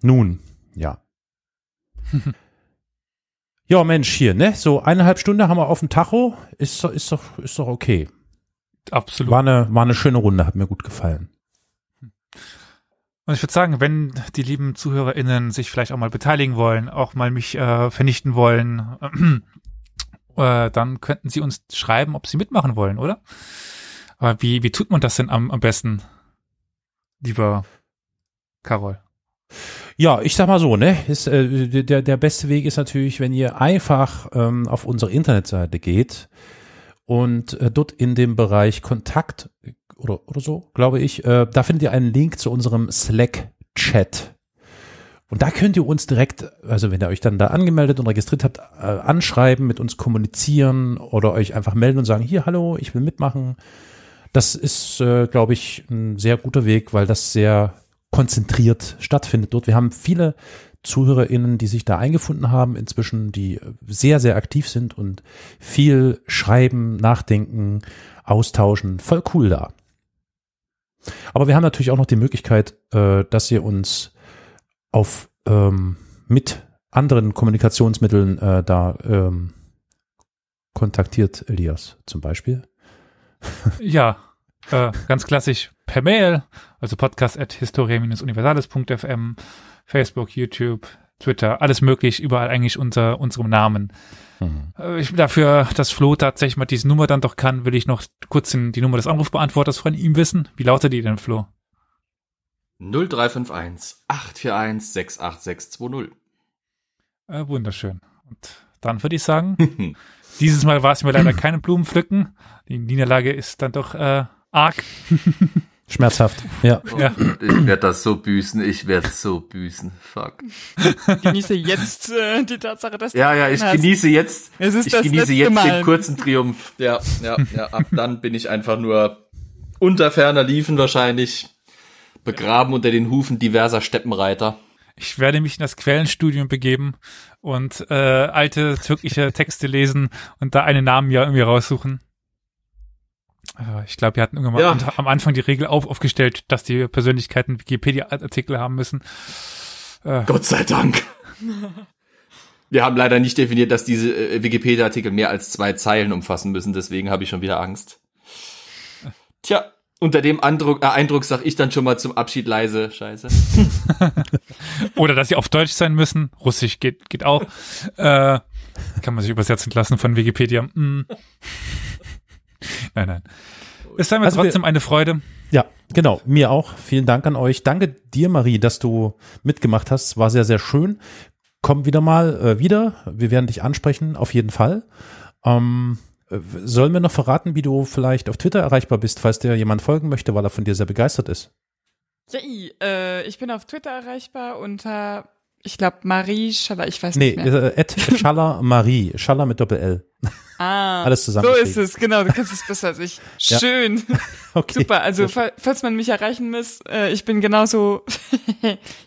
Nun, ja. Ja, Mensch, hier, ne? So eineinhalb Stunden haben wir auf dem Tacho. Ist, ist, doch, ist doch okay. Absolut. War eine, war eine schöne Runde, hat mir gut gefallen. Und ich würde sagen, wenn die lieben ZuhörerInnen sich vielleicht auch mal beteiligen wollen, auch mal mich äh, vernichten wollen, äh, äh, dann könnten sie uns schreiben, ob sie mitmachen wollen, oder? Aber wie, wie tut man das denn am, am besten, lieber Carol? Ja, ich sag mal so, ne? Ist, äh, der, der beste Weg ist natürlich, wenn ihr einfach ähm, auf unsere Internetseite geht und äh, dort in dem Bereich Kontakt oder, oder so, glaube ich, äh, da findet ihr einen Link zu unserem Slack-Chat. Und da könnt ihr uns direkt, also wenn ihr euch dann da angemeldet und registriert habt, äh, anschreiben, mit uns kommunizieren oder euch einfach melden und sagen, hier, hallo, ich will mitmachen. Das ist, äh, glaube ich, ein sehr guter Weg, weil das sehr konzentriert stattfindet dort. Wir haben viele ZuhörerInnen, die sich da eingefunden haben inzwischen, die sehr, sehr aktiv sind und viel schreiben, nachdenken, austauschen. Voll cool da. Aber wir haben natürlich auch noch die Möglichkeit, äh, dass ihr uns auf ähm, mit anderen Kommunikationsmitteln äh, da ähm, kontaktiert, Elias zum Beispiel. ja, äh, ganz klassisch per Mail also podcast at historia-universales.fm, Facebook, YouTube, Twitter, alles möglich, überall eigentlich unter unserem Namen. Mhm. Äh, ich dafür, dass Flo tatsächlich mal diese Nummer dann doch kann, will ich noch kurz den, die Nummer des Anrufbeantworters von ihm wissen. Wie lautet die denn, Flo? 0351 841 68620. Äh, wunderschön. Und dann würde ich sagen, dieses Mal war es mir leider keine Blumen pflücken. Die Niederlage ist dann doch äh, arg. Schmerzhaft, ja. Oh, ja. Ich werde das so büßen, ich werde so büßen. Fuck. Genieße jetzt äh, die Tatsache, dass Ja, ja, ich hast. genieße jetzt. Es ist ich das genieße jetzt Mal. den kurzen Triumph. Ja, ja, ja. Ab dann bin ich einfach nur unter ferner Liefen wahrscheinlich begraben unter den Hufen diverser Steppenreiter. Ich werde mich in das Quellenstudium begeben und äh, alte türkische Texte lesen und da einen Namen ja irgendwie raussuchen. Äh, ich glaube, wir hatten irgendwann ja. mal am Anfang die Regel auf, aufgestellt, dass die Persönlichkeiten Wikipedia-Artikel haben müssen. Äh. Gott sei Dank. wir haben leider nicht definiert, dass diese äh, Wikipedia-Artikel mehr als zwei Zeilen umfassen müssen, deswegen habe ich schon wieder Angst. Tja, unter dem Andruck, äh, Eindruck sage ich dann schon mal zum Abschied leise, scheiße. Oder dass sie auf Deutsch sein müssen. Russisch geht, geht auch. Äh, kann man sich übersetzen lassen von Wikipedia. Mm. nein, nein. Es Ist damit also trotzdem wir, eine Freude. Ja, genau. Mir auch. Vielen Dank an euch. Danke dir, Marie, dass du mitgemacht hast. War sehr, sehr schön. Komm wieder mal äh, wieder. Wir werden dich ansprechen, auf jeden Fall. Ähm, äh, sollen wir noch verraten, wie du vielleicht auf Twitter erreichbar bist, falls dir jemand folgen möchte, weil er von dir sehr begeistert ist? Ja, äh, ich bin auf Twitter erreichbar unter ich glaube, Marie Schaller, ich weiß nee, nicht mehr. Nee, äh, Schaller Marie, Schaller mit Doppel-L. Ah, alles zusammen. So ist es, genau, du kennst es besser als ich. Schön. Okay. Super, also fall, falls man mich erreichen muss, äh, ich bin genauso,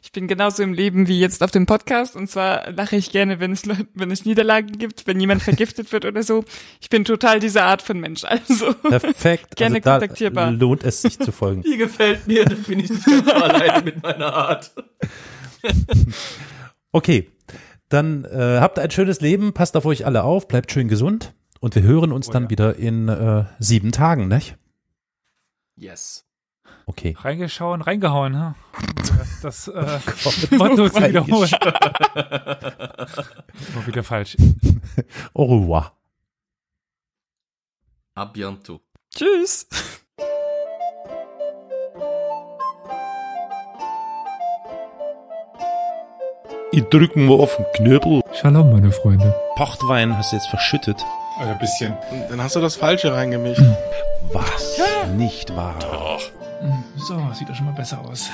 ich bin genauso im Leben wie jetzt auf dem Podcast und zwar lache ich gerne, wenn es, wenn es Niederlagen gibt, wenn jemand vergiftet wird oder so. Ich bin total diese Art von Mensch, also. Perfekt. Also gerne also kontaktierbar. lohnt es sich zu folgen. Die gefällt mir, da bin ich nicht ganz alleine mit meiner Art. okay, dann äh, habt ein schönes Leben, passt auf euch alle auf, bleibt schön gesund und wir hören uns oh, dann ja. wieder in äh, sieben Tagen, nicht? Yes. Okay. Reingeschauen, reingehauen, ha? Das äh, oh Motto wiederholen. War wieder falsch. Au revoir. A bientôt. Tschüss. Ich drück mal auf den Knöbel. Shalom, meine Freunde. Pochtwein hast du jetzt verschüttet. Ein bisschen. Dann hast du das Falsche reingemischt. Hm. Was? Ja. Nicht wahr? Doch. Hm, so, sieht doch schon mal besser aus.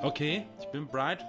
Okay, ich bin bright.